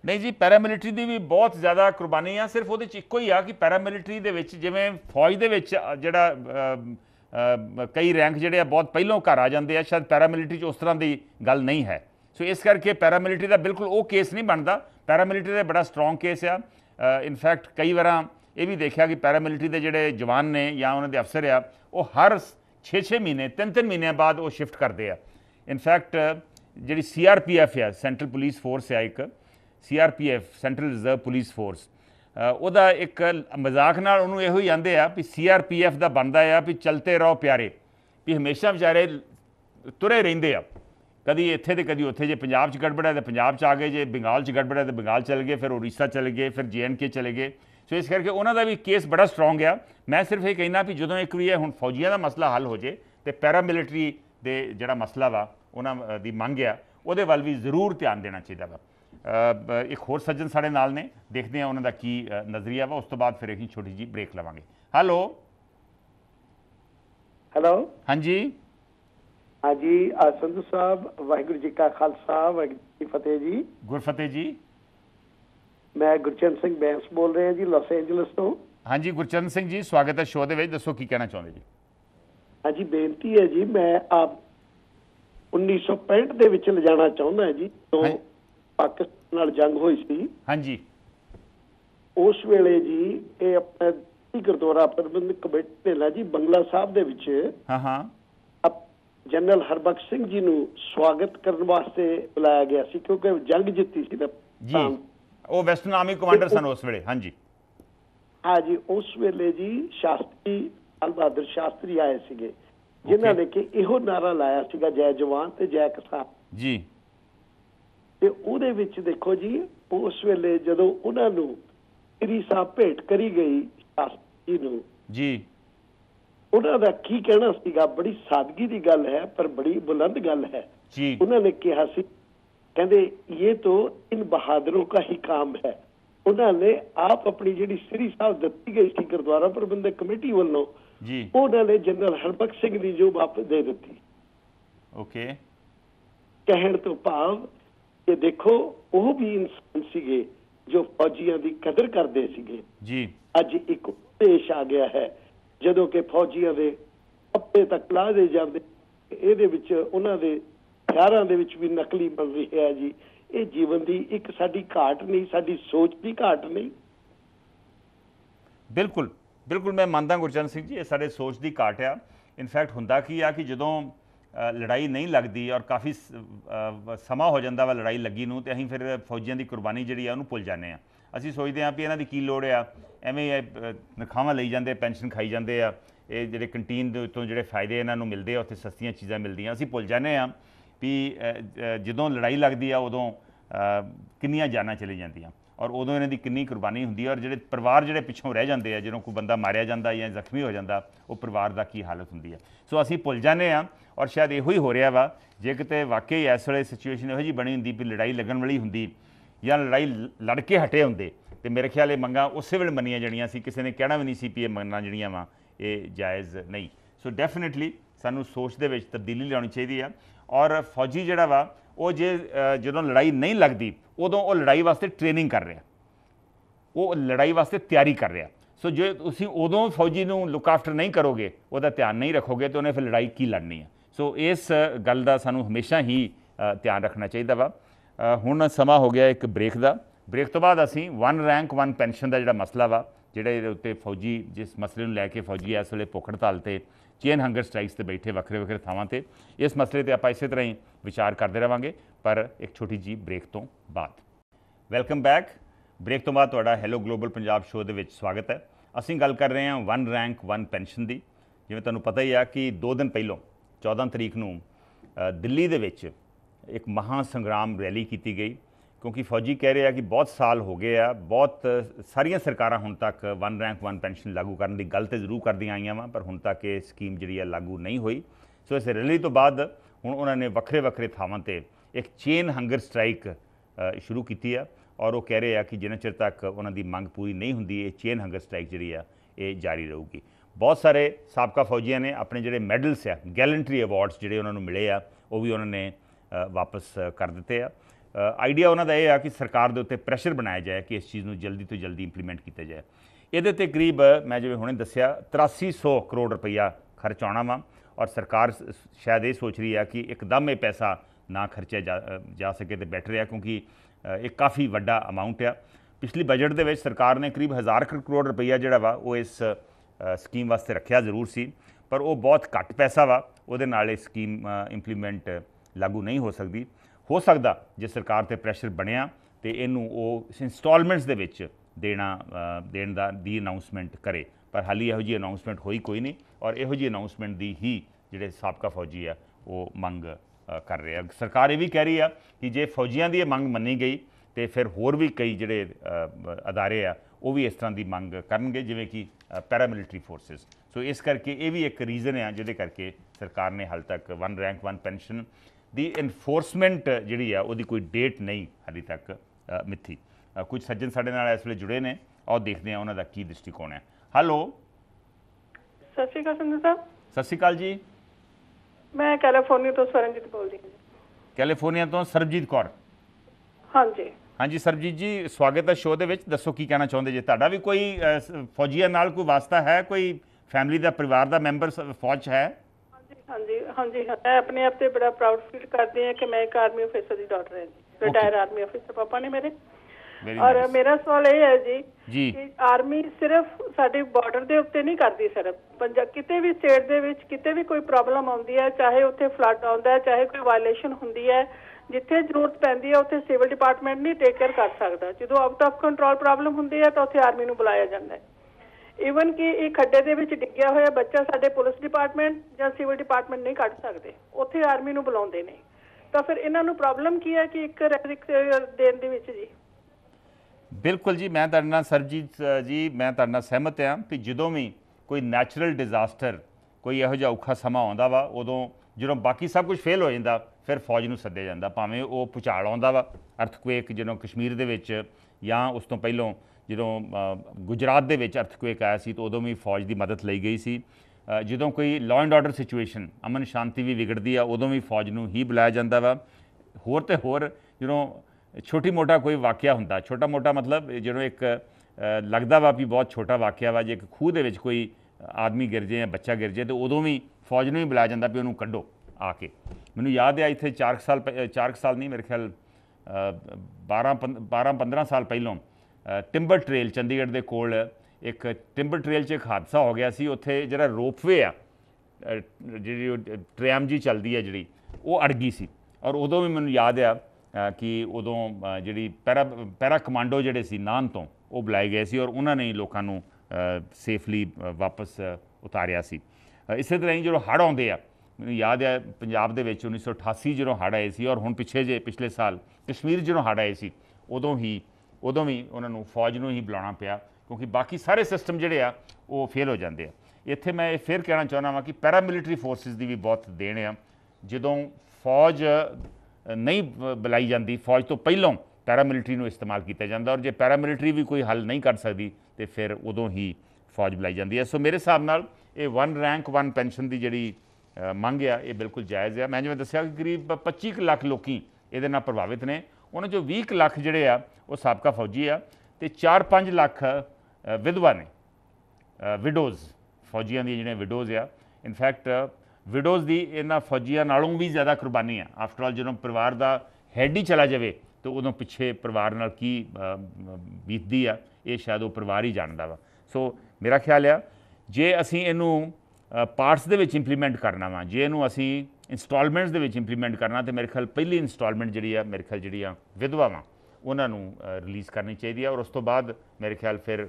ਨਹੀਂ ਜੀ ਪੈਰਾਮਿਲਟਰੀ ਦੀ ਵੀ ਬਹੁਤ ਜ਼ਿਆਦਾ ਕੁਰਬਾਨੀ ਆ ਸਿਰਫ ਉਹਦੇ ਚ ਇੱਕੋ ਹੀ ਆ ਕਿ ਪੈਰਾਮਿਲਟਰੀ ਦੇ ਵਿੱਚ ਜਿਵੇਂ ਫੌਜ ਦੇ ਵਿੱਚ ਜਿਹੜਾ ਕਈ ਰੈਂਕ ਜਿਹੜੇ ਆ ਬਹੁਤ ਪਹਿਲਾਂ ਘਰ ਆ ਜਾਂਦੇ ਆ ਸ਼ਾਇਦ ਪੈਰਾਮਿਲਟਰੀ 'ਚ ਉਸ ਤਰ੍ਹਾਂ ਦੀ ਗੱਲ ਨਹੀਂ ਹੈ ਸੋ ਇਸ ਕਰਕੇ ਪੈਰਾਮਿਲਟਰੀ ਦਾ ਬਿਲਕੁਲ ਉਹ ਕੇਸ ਨਹੀਂ ਬਣਦਾ ਪੈਰਾਮਿਲਟਰੀ ਦਾ ਬੜਾ ਸਟਰੋਂਗ ਕੇਸ ਆ ਇਨਫੈਕਟ ਕਈ ਵਾਰਾਂ ਇਹ ਵੀ ਦੇਖਿਆ ਕਿ ਪੈਰਾਮਿਲਟਰੀ ਦੇ ਜਿਹੜੇ ਜਵਾਨ ਨੇ ਜਾਂ ਉਹਨਾਂ ਦੇ ਅਫਸਰ ਆ ਉਹ ਹਰ 6-6 ਮਹੀਨੇ 3-3 ਮਹੀਨਿਆਂ ਬਾਅਦ ਉਹ ਸ਼ਿਫਟ ਕਰਦੇ ਆ ਇਨਫੈਕਟ ਜਿਹੜੀ ਸੀਆਰਪੀਐਫ ਆ ਸੈਂਟਰਲ ਪੁਲਿਸ ਫੋਰਸ ਆ ਇੱਕ CRPF central reserve police force ਉਹਦਾ ਇੱਕ ਮਜ਼ਾਕ ਨਾਲ ਉਹਨੂੰ ਇਹੋ ਹੀ ਆਂਦੇ ਆ ਵੀ ਸੀਆਰਪੀਐਫ ਦਾ ਬਣਦਾ ਆ ਵੀ ਚਲਤੇ ਰਹੋ ਪਿਆਰੇ ਵੀ ਹਮੇਸ਼ਾ ਵਿਚਾਰੇ ਤੁਰੇ ਰਹਿੰਦੇ ਆ ਕਦੀ ਇੱਥੇ ਤੇ ਕਦੀ ਉੱਥੇ ਜੇ ਪੰਜਾਬ 'ਚ ਗੜਬੜਾ ਤੇ ਪੰਜਾਬ 'ਚ ਆ ਗਏ ਜੇ ਬੰਗਾਲ 'ਚ ਗੜਬੜਾ ਤੇ ਬੰਗਾਲ ਚਲ ਗਏ ਫਿਰ ਉੜੀਸਾ ਚਲ ਗਏ ਫਿਰ ਜੀਐਨਕੇ ਚਲੇ ਗਏ ਸੋ ਇਸ ਕਰਕੇ ਉਹਨਾਂ ਦਾ ਵੀ ਕੇਸ ਬੜਾ ਸਟਰੋਂਗ ਆ ਮੈਂ ਸਿਰਫ ਇਹ ਕਹਿਣਾ ਵੀ ਜਦੋਂ ਇੱਕ ਵੀ ਇਹ ਹੁਣ ਫੌਜੀਆਂ ਦਾ ਮਸਲਾ ਹੱਲ ਹੋ ਜੇ ਤੇ ਪੈਰਾਮਿਲਟਰੀ ਦੇ ਜਿਹੜਾ ਮਸਲਾ ਵਾ ਉਹਨਾਂ ਦੀ ਮੰਗ ਆ ਉਹਦੇ ਵੱਲ ਵੀ ਜ਼ਰੂਰ ਧਿਆਨ ਦੇਣਾ ਚਾਹੀਦਾ ਵਾ ਇੱਕ ਹੋਰ ਸੱਜਣ ਸਾਡੇ ਨਾਲ ਨੇ ਦੇਖਦੇ ਹਾਂ ਉਹਨਾਂ ਦਾ ਕੀ ਨਜ਼ਰੀਆ ਵਾ ਉਸ ਤੋਂ ਬਾਅਦ ਫਿਰ ਅਸੀਂ ਛੋਟੀ ਜੀ ਬ੍ਰੇਕ ਲਵਾਂਗੇ ਹੈਲੋ ਹੈਲੋ ਹਾਂਜੀ ਹਾਂਜੀ ਸੰਧੂ ਸਾਹਿਬ ਵਾਹਿਗੁਰੂ ਜੀ ਕਾ ਖਾਲਸਾ ਵਾਹਿਗੁਰੂ ਜੀ ਫਤਿਹ ਜੀ ਗੁਰਫਤਿਹ ਜੀ ਮੈਂ ਗੁਰਚੰਦ ਸਿੰਘ ਬੈਂਸ ਬੋਲ ਰਿਹਾ ਜੀ ਲਾਸ ਐਂਜਲਸ ਤੋਂ ਹਾਂਜੀ ਗੁਰਚੰਦ ਸਿੰਘ ਜੀ ਸਵਾਗਤ ਹੈ ਸ਼ੋਅ ਦੇ ਵਿੱਚ ਦੱਸੋ ਕੀ ਕਹਿਣਾ ਚਾਹੁੰਦੇ ਜੀ ਹਾਂਜੀ ਬੇਨਤੀ ਹੈ ਜੀ ਮੈਂ ਆਪ 1965 ਦੇ ਵਿੱਚ ਲਿਜਾਣਾ ਚਾਹੁੰਦਾ ਜੀ ਤੋਂ ਪਾਕਿਸਤਾਨ ਨਾਲ ਜੰਗ ਹੋਈ ਸੀ ਹਾਂਜੀ ਉਸ ਵੇਲੇ ਜੀ ਇਹ ਆਪਣੇ ਗੁਰਦੁਆਰਾ ਪ੍ਰਬੰਧਕ ਕਮੇਟੀ ਨੇ ਜੀ ਬੰਗਲਾ ਸਾਹਿਬ ਦੇ ਵਿੱਚ ਹਾਂ ਹਾਂ ਜਨਰਲ ਹਰਬਖਸ਼ ਸਿੰਘ ਜੀ ਨੂੰ ਸਵਾਗਤ ਕਰਨ ਵਾਸਤੇ ਬੁਲਾਇਆ ਗਿਆ ਸੀ ਕਿਉਂਕਿ ਜੰਗ ਜਿੱਤੀ ਸੀ ਤਾਂ ਜੀ ਉਹ ਵੈਸਟਰਨ ਆਰਮੀ ਕਮਾਂਡਰ ਸਨ ਉਸ ਵੇਲੇ ਹਾਂਜੀ ਹਾਂ ਜੀ ਉਸ ਵੇਲੇ ਜੀ ਸ਼ਾਸਤਰੀ ਲਾਲ ਬਹਾਦਰ ਸ਼ਾਸਤਰੀ ਆਏ ਸੀਗੇ ਜਿਨ੍ਹਾਂ ਨੇ ਕਿ ਇਹੋ ਨਾਰਾ ਲਾਇਆ ਸੀਗਾ ਜੈ ਜਵਾਨ ਤੇ ਜੈ ਕਿਸਾਨ ਜੀ ਤੇ ਉਹਦੇ ਵਿੱਚ ਦੇਖੋ ਜੀ ਉਸ ਵੇਲੇ ਜਦੋਂ ਉਹਨਾਂ ਨੂੰ ਸ੍ਰੀ ਸਾਹਿਬ ਭੇਟ ਕਰੀ ਗਈ ਜੀ ਨੂੰ ਜੀ ਉਹਨਾਂ ਦਾ ਕੀ ਕਹਿਣਾ ਸੀਗਾ ਬੜੀ ਸਾਦਗੀ ਦੀ ਗੱਲ ਹੈ ਪਰ ਬੜੀ ਬੁਲੰਦ ਗੱਲ ਹੈ ਜੀ ਉਹਨਾਂ ਨੇ ਕਿਹਾ ਸੀ ਕਹਿੰਦੇ ਇਹ ਤੋਂ ਇਨ ਬਹਾਦਰੋਂ ਦਾ ਹੀ ਕੰਮ ਹੈ ਉਹਨਾਂ ਨੇ ਆਪ ਆਪਣੀ ਜਿਹੜੀ ਸ੍ਰੀ ਸਾਹਿਬ ਦਿੱਤੀ ਗਈ ਸੀ ਗੁਰਦੁਆਰਾ ਪ੍ਰਬੰਧਕ ਕਮੇਟੀ ਵੱਲੋਂ ਜੀ ਉਹਨਾਂ ਨੇ ਜਨਰਲ ਹਰਬਖਸ਼ ਸਿੰਘ ਦੀ ਜੋ ਵਾਪਸ ਦੇ ਦਿੱਤੀ ਓਕੇ ਕਹਿਣ ਤੋਂ ਭਾਵ ਕਿ ਦੇਖੋ ਉਹ ਵੀ ਇਨਸਾਨ ਸੀਗੇ ਜੋ ਫੌਜੀਆਂ ਦੀ ਕਦਰ ਕਰਦੇ ਸੀਗੇ ਜੀ ਅੱਜ ਇੱਕ ਪੇਸ਼ ਆ ਗਿਆ ਹੈ ਜਦੋਂ ਕਿ ਫੌਜੀਆਂ ਦੇ ਅੱਪੇ ਤੱਕ ਲਾਦੇ ਜਾਂਦੇ ਇਹਦੇ ਵਿੱਚ ਉਹਨਾਂ ਦੇ ਹਥਿਆਰਾਂ ਦੇ ਵਿੱਚ ਵੀ ਨਕਲੀ ਬਣ ਰਿਹਾ ਜੀ ਇਹ ਜੀਵਨ ਦੀ ਇੱਕ ਸਾਡੀ ਘਾਟ ਨਹੀਂ ਸਾਡੀ ਸੋਚ ਦੀ ਘਾਟ ਨਹੀਂ ਬਿਲਕੁਲ ਬਿਲਕੁਲ ਮੈਂ ਮੰਨਦਾ ਗੁਰਚਰਨ ਸਿੰਘ ਜੀ ਇਹ ਸਾਡੇ ਸੋਚ ਦੀ ਘਾਟ ਆ ਇਨਫੈਕਟ ਹੁੰਦਾ ਕੀ ਆ ਕਿ ਜਦੋਂ ਲੜਾਈ ਨਹੀਂ ਲੱਗਦੀ ਔਰ ਕਾਫੀ ਸਮਾਂ ਹੋ ਜਾਂਦਾ ਵਾ ਲੜਾਈ ਲੱਗੀ ਨੂੰ ਤੇ ਅਸੀਂ ਫਿਰ ਫੌਜੀਆਂ ਦੀ ਕੁਰਬਾਨੀ ਜਿਹੜੀ ਆ ਉਹਨੂੰ ਭੁੱਲ ਜਾਂਦੇ ਆ ਅਸੀਂ ਸੋਚਦੇ ਆ ਵੀ ਇਹਨਾਂ ਦੀ ਕੀ ਲੋੜ ਆ ਐਵੇਂ ਇਹ ਨਖਾਵਾਂ ਲਈ ਜਾਂਦੇ ਪੈਨਸ਼ਨ ਖਾਈ ਜਾਂਦੇ ਆ ਇਹ ਜਿਹੜੇ ਕੰਟੀਨ ਦੇ ਉੱਤੋਂ ਜਿਹੜੇ ਫਾਇਦੇ ਇਹਨਾਂ ਨੂੰ ਮਿਲਦੇ ਆ ਉੱਥੇ ਸਸਤੀਆਂ ਚੀਜ਼ਾਂ ਮਿਲਦੀਆਂ ਅਸੀਂ ਭੁੱਲ ਜਾਂਦੇ ਆ ਵੀ ਜਦੋਂ ਲੜਾਈ ਲੱਗਦੀ ਆ ਉਦੋਂ ਕਿੰਨੀਆਂ ਜਾਨਾਂ ਚਲੀ ਜਾਂਦੀਆਂ ਔਰ ਉਦੋਂ ਇਹਨਾਂ ਦੀ ਕਿੰਨੀ ਕੁਰਬਾਨੀ ਹੁੰਦੀ ਹੈ ਔਰ ਜਿਹੜੇ ਪਰਿਵਾਰ ਜਿਹੜੇ ਪਿੱਛੋਂ ਰਹਿ ਜਾਂਦੇ ਆ ਜਦੋਂ ਕੋਈ ਬੰਦਾ ਮਾਰਿਆ ਜਾਂਦਾ ਜਾਂ ਜ਼ਖਮੀ ਹੋ ਜਾਂਦਾ ਉਹ ਪਰਿਵਾਰ ਦਾ ਕੀ ਹਾਲਤ ਹੁੰਦੀ ਹੈ ਸੋ ਅਸੀਂ ਭੁੱਲ ਜਾਂਦੇ ਆ ਔਰ ਸ਼ਾਇਦ ਇਹੋ ਹੀ ਹੋ ਰਿਹਾ ਵਾ ਜੇ ਕਿਤੇ ਵਾਕਈ ਇਸ ਵੇਲੇ ਸਿਚੁਏਸ਼ਨ ਇਹੋ ਜੀ ਬਣੀ ਹੁੰਦੀ ਵੀ ਲੜਾਈ ਲੱਗਣ ਵਾਲੀ ਹੁੰਦੀ ਜਾਂ ਲੜਾਈ ਲੜ ਕੇ ਹਟੇ ਹੁੰਦੇ ਤੇ ਮੇਰੇ ਖਿਆਲ ਇਹ ਮੰਗਾ ਉਸੇ ਵੇਲੇ ਮੰਨੀਆਂ ਜਾਣੀਆਂ ਸੀ ਕਿਸੇ ਨੇ ਕਹਿਣਾ ਵੀ ਨਹੀਂ ਸੀ ਪੀਏ ਇਹ ਮੰਗਣਾ ਜਿਹੜੀਆਂ ਵਾ ਇਹ ਜਾਇਜ਼ ਨਹੀਂ ਸੋ ਡੈਫੀਨਿਟਲੀ ਸਾਨੂੰ ਸੋਚ ਦੇ ਵਿੱਚ ਤਬਦੀਲੀ ਲਿਆਉਣੀ ਚਾਹੀਦੀ ਆ ਔਰ ਫੌਜੀ ਜਿਹੜਾ ਵਾ ਉਹ ਜੇ ਜਦੋਂ ਲੜਾਈ ਨਹੀਂ ਲੱਗਦੀ ਉਦੋਂ ਉਹ ਲੜਾਈ ਵਾਸਤੇ ਟ੍ਰੇਨਿੰਗ ਕਰ ਰਿਹਾ ਉਹ ਲੜਾਈ ਵਾਸਤੇ ਤਿਆਰੀ ਕਰ ਰਿਹਾ ਸੋ ਜੇ ਤੁਸੀਂ ਉਦੋਂ ਫੌਜੀ ਨੂੰ ਲੁੱਕ ਆਫਟਰ ਨਹੀਂ ਕਰੋਗੇ ਉਹਦਾ ਧਿਆਨ ਨਹੀਂ ਰੱਖੋਗੇ ਤੇ ਉਹਨੇ ਫਿਰ ਲੜਾਈ ਕੀ ਲੜਨੀ ਹੈ ਸੋ ਇਸ ਗੱਲ ਦਾ ਸਾਨੂੰ ਹਮੇਸ਼ਾ ਹੀ ਧਿਆਨ ਰੱਖਣਾ ਚਾਹੀਦਾ ਵਾ ਹੁਣ ਸਮਾਂ ਹੋ ਗਿਆ ਇੱਕ ਬ੍ਰੇਕ ਦਾ ਬ੍ਰੇਕ ਤੋਂ ਬਾਅਦ ਅਸੀਂ ਵਨ ਰੈਂਕ ਵਨ ਪੈਨਸ਼ਨ ਦਾ ਜਿਹੜਾ ਮਸਲਾ ਵਾ ਜਿਹੜੇ ਉੱਤੇ ਫੌਜੀ ਜਿਸ ਮਸਲੇ ਨੂੰ ਲੈ ਕੇ ਫੌਜੀ ਇਸ ਵੇਲੇ ਭੁੱਖ ਹੜਤਾਲ ਤੇ ਚੇਨ ਹੰਗਰ ਸਟ੍ਰਾਈਕਸ ਤੇ ਬੈਠੇ ਵੱਖਰੇ ਵੱਖਰੇ ਥਾਵਾਂ ਤੇ ਇਸ ਮਸਲੇ ਤੇ ਆਪਾਂ ਇਸੇ ਤਰ੍ਹਾਂ ਹੀ ਵਿਚਾਰ ਕਰਦੇ ਰਵਾਂਗੇ ਪਰ ਇੱਕ ਛੋਟੀ ਜੀ ਬ੍ਰੇਕ ਤੋਂ ਬਾਅਦ ਵੈਲਕਮ ਬੈਕ ਬ੍ਰੇਕ ਤੋਂ ਬਾਅਦ ਤੁਹਾਡਾ ਹੈਲੋ ਗਲੋਬਲ ਪੰਜਾਬ ਸ਼ੋਅ ਦੇ ਵਿੱਚ ਸਵਾਗਤ ਹੈ ਅਸੀਂ ਗੱਲ ਕਰ ਰਹੇ ਹਾਂ ਵਨ ਰੈਂਕ ਵਨ ਪੈਨਸ਼ਨ ਦੀ ਜਿਵੇਂ ਤੁਹਾਨੂੰ ਪਤਾ ਹੀ ਆ ਕਿ 2 ਦਿਨ ਪਹਿਲਾਂ 14 ਤਰੀਕ ਨੂੰ ਦਿੱਲੀ ਦੇ ਵਿੱਚ ਇੱਕ ਮਹਾ ਸੰਗਰਾਮ ਰੈਲੀ ਕੀਤੀ ਗਈ ਕਿਉਂਕਿ ਫੌਜੀ ਕਹਿ ਰਿਹਾ ਕਿ ਬਹੁਤ ਸਾਲ ਹੋ ਗਏ ਆ ਬਹੁਤ ਸਾਰੀਆਂ ਸਰਕਾਰਾਂ ਹੁਣ ਤੱਕ ਵਨ ਰੈਂਕ ਵਨ ਪੈਨਸ਼ਨ ਲਾਗੂ ਕਰਨ ਦੀ ਗੱਲ ਤੇ ਜ਼ਰੂਰ ਕਰਦੀਆਂ ਆਈਆਂ ਵਾ ਪਰ ਹੁਣ ਤੱਕ ਇਹ ਸਕੀਮ ਜਿਹੜੀ ਆ ਲਾਗੂ ਨਹੀਂ ਹੋਈ ਸੋ ਇਸ ਰੈਲੀ ਤੋਂ ਬਾਅਦ ਹੁਣ ਉਹਨਾਂ ਨੇ ਵੱਖਰੇ ਵੱਖਰੇ ਥਾਵਾਂ ਤੇ ਇੱਕ ਚੇਨ ਹੰਗਰ ਸਟ੍ਰਾਈਕ ਸ਼ੁਰੂ ਕੀਤੀ ਆ ਔਰ ਉਹ ਕਹਿ ਰਹੇ ਆ ਕਿ ਜਿੰਨਾ ਚਿਰ ਤੱਕ ਉਹਨਾਂ ਦੀ ਮੰਗ ਪੂਰੀ ਨਹੀਂ ਹੁੰਦੀ ਇਹ ਚੇਨ ਹੰਗਰ ਸਟ੍ਰਾਈਕ ਜਿਹੜੀ ਆ ਇਹ ਜਾਰੀ ਰਹੂਗੀ ਬਹੁਤ ਸਾਰੇ ਸਾਬਕਾ ਫੌਜੀਆਂ ਨੇ ਆਪਣੇ ਜਿਹੜੇ ਮੈਡਲਸ ਆ ਗੈਲੈਂਟਰੀ ਅਵਾਰਡਸ ਜਿਹੜੇ ਉਹਨਾਂ ਨੂੰ ਮਿਲੇ ਆ ਉਹ ਵੀ ਉਹਨਾਂ ਨੇ ਵਾਪਸ ਕਰ ਦਿੱਤੇ ਆ ਆਈਡੀਆ ਉਹਨਾਂ ਦਾ ਇਹ ਆ ਕਿ ਸਰਕਾਰ ਦੇ ਉੱਤੇ ਪ੍ਰੈਸ਼ਰ ਬਣਾਇਆ ਜਾਏ ਕਿ ਇਸ ਚੀਜ਼ ਨੂੰ ਜਲਦੀ ਤੋਂ ਜਲਦੀ ਇੰਪਲੀਮੈਂਟ ਕੀਤਾ ਜਾਏ ਇਹਦੇ ਤੇ ਕਰੀਬ ਮੈਂ ਜਿਵੇਂ ਹੁਣੇ ਦੱਸਿਆ 8300 ਕਰੋੜ ਰੁਪਈਆ ਖਰਚਾਉਣਾ ਵਾ ਔਰ ਸਰਕਾਰ ਸ਼ਾਇਦ ਇਹ ਸੋਚ ਰਹੀ ਆ ਕਿ ਇੱਕਦਮ ਇਹ ਪੈਸਾ ਨਾ ਖਰਚਿਆ ਜਾ ਸਕੇ ਤੇ ਬੈਟਰ ਆ ਕਿਉਂਕਿ ਇਹ ਕਾਫੀ ਵੱਡਾ ਅਮਾਉਂਟ ਆ ਪਿਛਲੀ ਬਜਟ ਦੇ ਵਿੱਚ ਸਰਕਾਰ ਨੇ ਕਰੀਬ 1000 ਕਰੋੜ ਰੁਪਈਆ ਜਿਹੜਾ ਵਾ ਉਹ ਇਸ ਸਕੀਮ ਵਾਸਤੇ ਰੱਖਿਆ ਜ਼ਰੂਰ ਸੀ ਪਰ ਉਹ ਬਹੁਤ ਘੱਟ ਪੈਸਾ ਵਾ ਉਹਦੇ ਨਾਲ ਇਹ ਸਕੀਮ ਇੰਪਲੀਮੈਂਟ ਲਾਗੂ ਨਹੀਂ ਹੋ ਸਕਦੀ ਹੋ ਸਕਦਾ ਜੇ ਸਰਕਾਰ ਤੇ ਪ੍ਰੈਸ਼ਰ ਬਣਿਆ ਤੇ ਇਹਨੂੰ ਉਹ ਇਨਸਟਾਲਮੈਂਟਸ ਦੇ ਵਿੱਚ ਦੇਣਾ ਦੇਣ ਦਾ ਦੀ ਅਨਾਉਂਸਮੈਂਟ ਕਰੇ ਪਰ ਹਾਲੀ ਇਹੋ ਜੀ ਅਨਾਉਂਸਮੈਂਟ ਹੋਈ ਕੋਈ ਨਹੀਂ ਔਰ ਇਹੋ ਜੀ ਅਨਾਉਂਸਮੈਂਟ ਦੀ ਹੀ ਜਿਹੜੇ ਸਾਬਕਾ ਫੌਜੀ ਆ ਉਹ ਮੰਗ ਕਰ ਰਹੇ ਆ ਸਰਕਾਰ ਇਹ ਵੀ ਕਹਿ ਰਹੀ ਆ ਕਿ ਜੇ ਫੌਜੀਆਂ ਦੀ ਇਹ ਮੰਗ ਮੰਨੀ ਗਈ ਤੇ ਫਿਰ ਹੋਰ ਵੀ ਕਈ ਜਿਹੜੇ ਅਦਾਰੇ ਆ ਉਹ ਵੀ ਇਸ ਤਰ੍ਹਾਂ ਦੀ ਮੰਗ ਕਰਨਗੇ ਜਿਵੇਂ ਕਿ ਪੈਰਾਮਿਲਟਰੀ ਫੋਰਸਸ ਸੋ ਇਸ ਕਰਕੇ ਇਹ ਵੀ ਇੱਕ ਰੀਜ਼ਨ ਹੈ ਜਿਹਦੇ ਕਰਕੇ ਸਰਕਾਰ ਨੇ ਹਾਲ ਤੱਕ ਵਨ ਰੈਂਕ ਵਨ ਪੈਨਸ਼ਨ ਦੀ ਐਨਫੋਰਸਮੈਂਟ ਜਿਹੜੀ ਆ ਉਹਦੀ ਕੋਈ ਡੇਟ ਨਹੀਂ ਹਾਲੇ ਤੱਕ ਮਿੱਥੀ ਕੁਝ ਸੱਜਣ ਸਾਡੇ ਨਾਲ ਇਸ ਵੇਲੇ ਜੁੜੇ ਨੇ ਆਓ ਦੇਖਦੇ ਹਾਂ ਉਹਨਾਂ ਦਾ ਕੀ ਦ੍ਰਿਸ਼ਟੀਕੋਣ ਹੈ ਹੈਲੋ ਸਤਿ ਸ਼੍ਰੀ ਅਕਾਲ ਸੰਧੂ ਸਾਹਿਬ ਸਤਿ ਸ਼੍ਰੀ ਅਕਾਲ ਜੀ ਮੈਂ ਕੈਲੀਫੋਰਨੀਆ ਤੋਂ ਸਰਬਜੀਤ ਬੋਲਦੀ ਹਾਂ ਕੈਲੀਫੋਰਨੀਆ ਤੋਂ ਸਰਬਜੀਤ ਕੌਰ ਹਾਂਜੀ ਹਾਂਜੀ ਸਰਬਜੀਤ ਜੀ ਸਵਾਗਤ ਹੈ ਸ਼ੋਅ ਦੇ ਵਿੱਚ ਦੱਸੋ ਕੀ ਕਹਿਣਾ ਚਾਹੁੰਦੇ ਜੇ ਤੁਹਾਡਾ ਵੀ ਕੋਈ ਫੌਜੀਆ ਨਾਲ ਕੋਈ ਵਾਸਤਾ ਹੈ ਕੋਈ ਫੈਮਿਲੀ ਦਾ ਪਰਿਵਾਰ ਦਾ ਮੈਂਬਰ ਫੌਜ ਹੈ ਹਾਂਜੀ ਹਾਂਜੀ ਮੈਂ ਆਪਣੇ ਆਪ ਤੇ ਬੜਾ ਪ੍ਰਾਊਡ ਫੀਲ ਕਰਦੀ ਹਾਂ ਕਿ ਮੈਂ ਇੱਕ ਆਰਮੀ ਅਫਸਰ ਦੀ ਡਾਟਰ ਹਾਂ ਰਿਟਾਇਰ ਆਰਮੀ ਅਫਸਰ ਪਾਪਾ ਨੇ ਮੇਰੇ ਔਰ ਮੇਰਾ ਸਵਾਲ ਇਹ ਹੈ ਜੀ ਕਿ ਆਰਮੀ ਸਿਰਫ ਸਾਡੇ ਬਾਰਡਰ ਦੇ ਉੱਤੇ ਨਹੀਂ ਕਰਦੀ ਸਰ ਪੰਜਾਬ ਕਿਤੇ ਵੀ ਸਟੇਟ ਦੇ ਵਿੱਚ ਕਿਤੇ ਵੀ ਕੋਈ ਪ੍ਰੋਬਲਮ ਆਉਂਦੀ ਹੈ ਚਾਹੇ ਉੱਥੇ ਫਲੱਡ ਆਉਂਦਾ ਹੈ ਚਾਹੇ ਕੋਈ ਵਾਇਲੇਸ਼ਨ ਹੁੰਦੀ ਹੈ ਜਿੱਥੇ ਜ਼ਰੂਰਤ ਪੈਂਦੀ ਹੈ ਉੱਥੇ ਸਿਵਲ ਡਿਪਾਰਟਮੈਂਟ ਨਹੀਂ ਟੇਕ ਕਰ ਸਕਦਾ ਜਦੋਂ ਆਊਟ ਆਫ ਕੰਟਰੋਲ ਪ੍ਰੋਬਲਮ ਹੁੰਦੀ ਹੈ ਤਾਂ ਉੱਥੇ ਆਰਮੀ ਨੂੰ ਬੁਲਾਇਆ ਜਾਂਦਾ ਹੈ ਇਵਨ ਕਿ ਇਹ ਖੱਡੇ ਦੇ ਵਿੱਚ ਡਿੱਗਿਆ ਹੋਇਆ ਬੱਚਾ ਸਾਡੇ ਪੁਲਿਸ ਡਿਪਾਰਟਮੈਂਟ ਜਾਂ ਸਿਵਲ ਡਿਪਾਰਟਮੈਂਟ ਨਹੀਂ ਕੱਢ ਸਕਦੇ ਉੱਥੇ ਆਰਮੀ ਨੂੰ ਬੁਲਾਉਂਦੇ ਨੇ ਤਾਂ ਫਿਰ ਇਹਨਾਂ ਨੂੰ ਪ੍ਰੋਬਲਮ ਕੀ ਹੈ ਕਿ ਇੱਕ ਰੈਟ੍ਰਿਕ ਦੇਣ ਦੇ ਵਿੱਚ ਜੀ ਬਿਲਕੁਲ ਜੀ ਮੈਂ ਤੁਹਾਡੇ ਨਾਲ ਸਰਜੀਤ ਜੀ ਮੈਂ ਤੁਹਾਡੇ ਨਾਲ ਸਹਿਮਤ ਹਾਂ ਕਿ ਜਦੋਂ ਵੀ ਕੋਈ ਨੈਚੁਰਲ ਡਿਜ਼ਾਸਟਰ ਕੋਈ ਇਹੋ ਜਿਹਾ ਔਖਾ ਸਮਾਂ ਆਉਂਦਾ ਵਾ ਉਦੋਂ ਜਦੋਂ ਬਾਕੀ ਸਭ ਕੁਝ ਫੇਲ ਹੋ ਜਾਂਦਾ ਫਿਰ ਫੌਜ ਨੂੰ ਸੱਦਿਆ ਜਾਂਦਾ ਭਾਵੇਂ ਉਹ ਪੁਚਾਲ ਆਉਂਦਾ ਵਾ ਅਰਥਕੁਏਕ ਜਦੋਂ ਕਸ਼ਮੀਰ ਦੇ ਵਿੱਚ ਜਾਂ ਉਸ ਤੋਂ ਪਹਿਲਾਂ ਜਦੋਂ ਗੁਜਰਾਤ ਦੇ ਵਿੱਚ ਅਰਥਕੁਏਕ ਆਇਆ ਸੀ ਤਾਂ ਉਦੋਂ ਵੀ ਫੌਜ ਦੀ ਮਦਦ ਲਈ ਗਈ ਸੀ ਜਦੋਂ ਕੋਈ ਲਾਅ ਐਂਡ ਆਰਡਰ ਸਿਚੁਏਸ਼ਨ ਅਮਨ ਸ਼ਾਂਤੀ ਵੀ ਵਿਗੜਦੀ ਆ ਉਦੋਂ ਵੀ ਫੌਜ ਨੂੰ ਹੀ ਬੁਲਾਇਆ ਜਾਂਦਾ ਵਾ ਹੋਰ ਤੇ ਹੋਰ ਜਦੋਂ ਛੋਟੀ ਮੋਟਾ ਕੋਈ ਵਾਕਿਆ ਹੁੰਦਾ ਛੋਟਾ ਮੋਟਾ ਮਤਲਬ ਜਦੋਂ ਇੱਕ ਲੱਗਦਾ ਵਾ ਵੀ ਬਹੁਤ ਛੋਟਾ ਵਾਕਿਆ ਵਾ ਜੇ ਇੱਕ ਖੂਹ ਦੇ ਵਿੱਚ ਕੋਈ ਆਦਮੀ ਗਿਰ ਜੇ ਜਾਂ ਬੱਚਾ ਗਿਰ ਜੇ ਤੇ ਉਦੋਂ ਵੀ ਫੌਜ ਨੂੰ ਹੀ ਬੁਲਾਇਆ ਜਾਂਦਾ ਵੀ ਉਹਨੂੰ ਕੱਢੋ ਆ ਕੇ ਮੈਨੂੰ ਯਾਦ ਹੈ ਇੱਥੇ 4 ਸਾਲ 4 ਸਾਲ ਨਹੀਂ ਮੇਰੇ ਖਿਆਲ 12 12 15 ਸਾਲ ਪਹਿਲਾਂ ਟਿੰਬਰ ਟ੍ਰੇਲ ਚੰਡੀਗੜ੍ਹ ਦੇ ਕੋਲ ਇੱਕ ਟਿੰਬਰ ਟ੍ਰੇਲ 'ਚ ਇੱਕ ਹਾਦਸਾ ਹੋ ਗਿਆ ਸੀ ਉੱਥੇ ਜਿਹੜਾ ਰੋਪਵੇ ਆ ਜਿਹੜੀ ਟ੍ਰੈਮ ਜੀ ਚੱਲਦੀ ਹੈ ਜਿਹੜੀ ਉਹ ਅੜ ਗਈ ਸੀ ਔਰ ਉਦੋਂ ਵੀ ਮੈਨੂੰ ਯਾਦ ਆ ਕਿ ਉਦੋਂ ਜਿਹੜੀ ਪੈਰਾ ਪੈਰਾ ਕਮਾਂਡੋ ਜਿਹੜੇ ਸੀ ਨਾਨ ਤੋਂ ਉਹ ਬੁਲਾਏ ਗਏ ਸੀ ਔਰ ਉਹਨਾਂ ਨੇ ਲੋਕਾਂ ਨੂੰ ਸੇਫਲੀ ਵਾਪਸ ਉਤਾਰਿਆ ਸੀ ਇਸੇ ਤਰ੍ਹਾਂ ਹੀ ਜਦੋਂ ਹੜ ਆਉਂਦੇ ਆ ਮੈਨੂੰ ਯਾਦ ਆ ਪੰਜਾਬ ਦੇ ਵਿੱਚ 1988 ਜਦੋਂ ਹੜ ਆਏ ਸੀ ਔਰ ਹੁਣ ਪਿੱਛੇ ਜੇ ਪਿਛਲੇ ਸਾਲ ਕਸ਼ਮੀਰ ਜਦੋਂ ਹੜ ਆਏ ਸੀ ਉਦੋਂ ਹੀ ਉਦੋਂ ਵੀ ਉਹਨਾਂ ਨੂੰ ਫੌਜ ਨੂੰ ਹੀ ਬੁਲਾਉਣਾ ਪਿਆ ਕਿਉਂਕਿ ਬਾਕੀ ਸਾਰੇ ਸਿਸਟਮ ਜਿਹੜੇ ਆ ਉਹ ਫੇਲ ਹੋ ਜਾਂਦੇ ਆ ਇੱਥੇ ਮੈਂ ਇਹ ਫੇਰ ਕਹਿਣਾ ਚਾਹੁੰਦਾ ਵਾਂ ਕਿ ਪੈਰਾਮਿਲਟਰੀ ਫੋਰਸਸ ਦੀ ਵੀ ਬਹੁਤ ਦੇਣ ਆ ਜਦੋਂ ਫੌਜ ਨਹੀਂ ਬੁਲਾਈ ਜਾਂਦੀ ਫੌਜ ਤੋਂ ਪਹਿਲਾਂ ਪੈਰਾਮਿਲਟਰੀ ਨੂੰ ਇਸਤੇਮਾਲ ਕੀਤਾ ਜਾਂਦਾ ਔਰ ਜੇ ਪੈਰਾਮਿਲਟਰੀ ਵੀ ਕੋਈ ਹੱਲ ਨਹੀਂ ਕਰ ਸਕਦੀ ਤੇ ਫਿਰ ਉਦੋਂ ਹੀ ਫੌਜ ਬੁਲਾਈ ਜਾਂਦੀ ਹੈ ਸੋ ਮੇਰੇ ਹਿਸਾਬ ਨਾਲ ਇਹ ਵਨ ਰੈਂਕ ਵਨ ਪੈਨਸ਼ਨ ਦੀ ਜਿਹੜੀ ਮੰਗ ਆ ਇਹ ਬਿਲਕੁਲ ਜਾਇਜ਼ ਆ ਮੈਂ ਜਿਵੇਂ ਦੱਸਿਆ ਕਿ ਕਰੀਬ 25 ਲੱਖ ਲੋਕੀ ਇਹਦੇ ਨਾਲ ਪ੍ਰਭਾਵਿਤ ਨੇ ਉਹਨਾਂ ਜੋ 20 ਲੱਖ ਜਿਹੜੇ ਆ ਉਹ ਸਾਬਕਾ ਫੌਜੀ ਆ ਤੇ 4-5 ਲੱਖ ਵਿਧਵਾ ਨੇ ਵਿਡੋਜ਼ ਫੌਜੀਆਂ ਦੀ ਜਿਹੜੇ ਵਿਡੋਜ਼ ਆ ਇਨਫੈਕਟ ਵਿਡੋਜ਼ ਦੀ ਇਹਨਾਂ ਫੌਜੀਆਂ ਨਾਲੋਂ ਵੀ ਜ਼ਿਆਦਾ ਕੁਰਬਾਨੀ ਆ ਆਫਟਰ ਆਲ ਜਦੋਂ ਪਰਿਵਾਰ ਦਾ ਹੈੱਡ ਹੀ ਚਲਾ ਜਾਵੇ ਤਾਂ ਉਦੋਂ ਪਿੱਛੇ ਪਰਿਵਾਰ ਨਾਲ ਕੀ ਬੀਤਦੀ ਆ ਇਹ ਸ਼ਾਇਦ ਉਹ ਪਰਿਵਾਰ ਹੀ ਜਾਣਦਾ ਵਾ ਸੋ ਮੇਰਾ ਖਿਆਲ ਆ ਜੇ ਅਸੀਂ ਇਹਨੂੰ ਪਾਰਟਸ ਦੇ ਵਿੱਚ ਇੰਪਲੀਮੈਂਟ ਕਰਨਾ ਵਾ ਜੇ ਇਹਨੂੰ ਅਸੀਂ ਇਨਸਟਾਲਮੈਂਟਸ ਦੇ ਵਿੱਚ ਇੰਪਲੀਮੈਂਟ ਕਰਨਾ ਤੇ ਮੇਰੇ ਖਿਆਲ ਪਹਿਲੀ ਇਨਸਟਾਲਮੈਂਟ ਜਿਹੜੀ ਆ ਮੇਰੇ ਖਿਆਲ ਜਿਹੜੀ ਆ ਵਿਧਵਾਵਾਂ ਉਹਨਾਂ ਨੂੰ ਰਿਲੀਜ਼ ਕਰਨੀ ਚਾਹੀਦੀ ਆ ਔਰ ਉਸ ਤੋਂ ਬਾਅਦ ਮੇਰੇ ਖਿਆਲ ਫਿਰ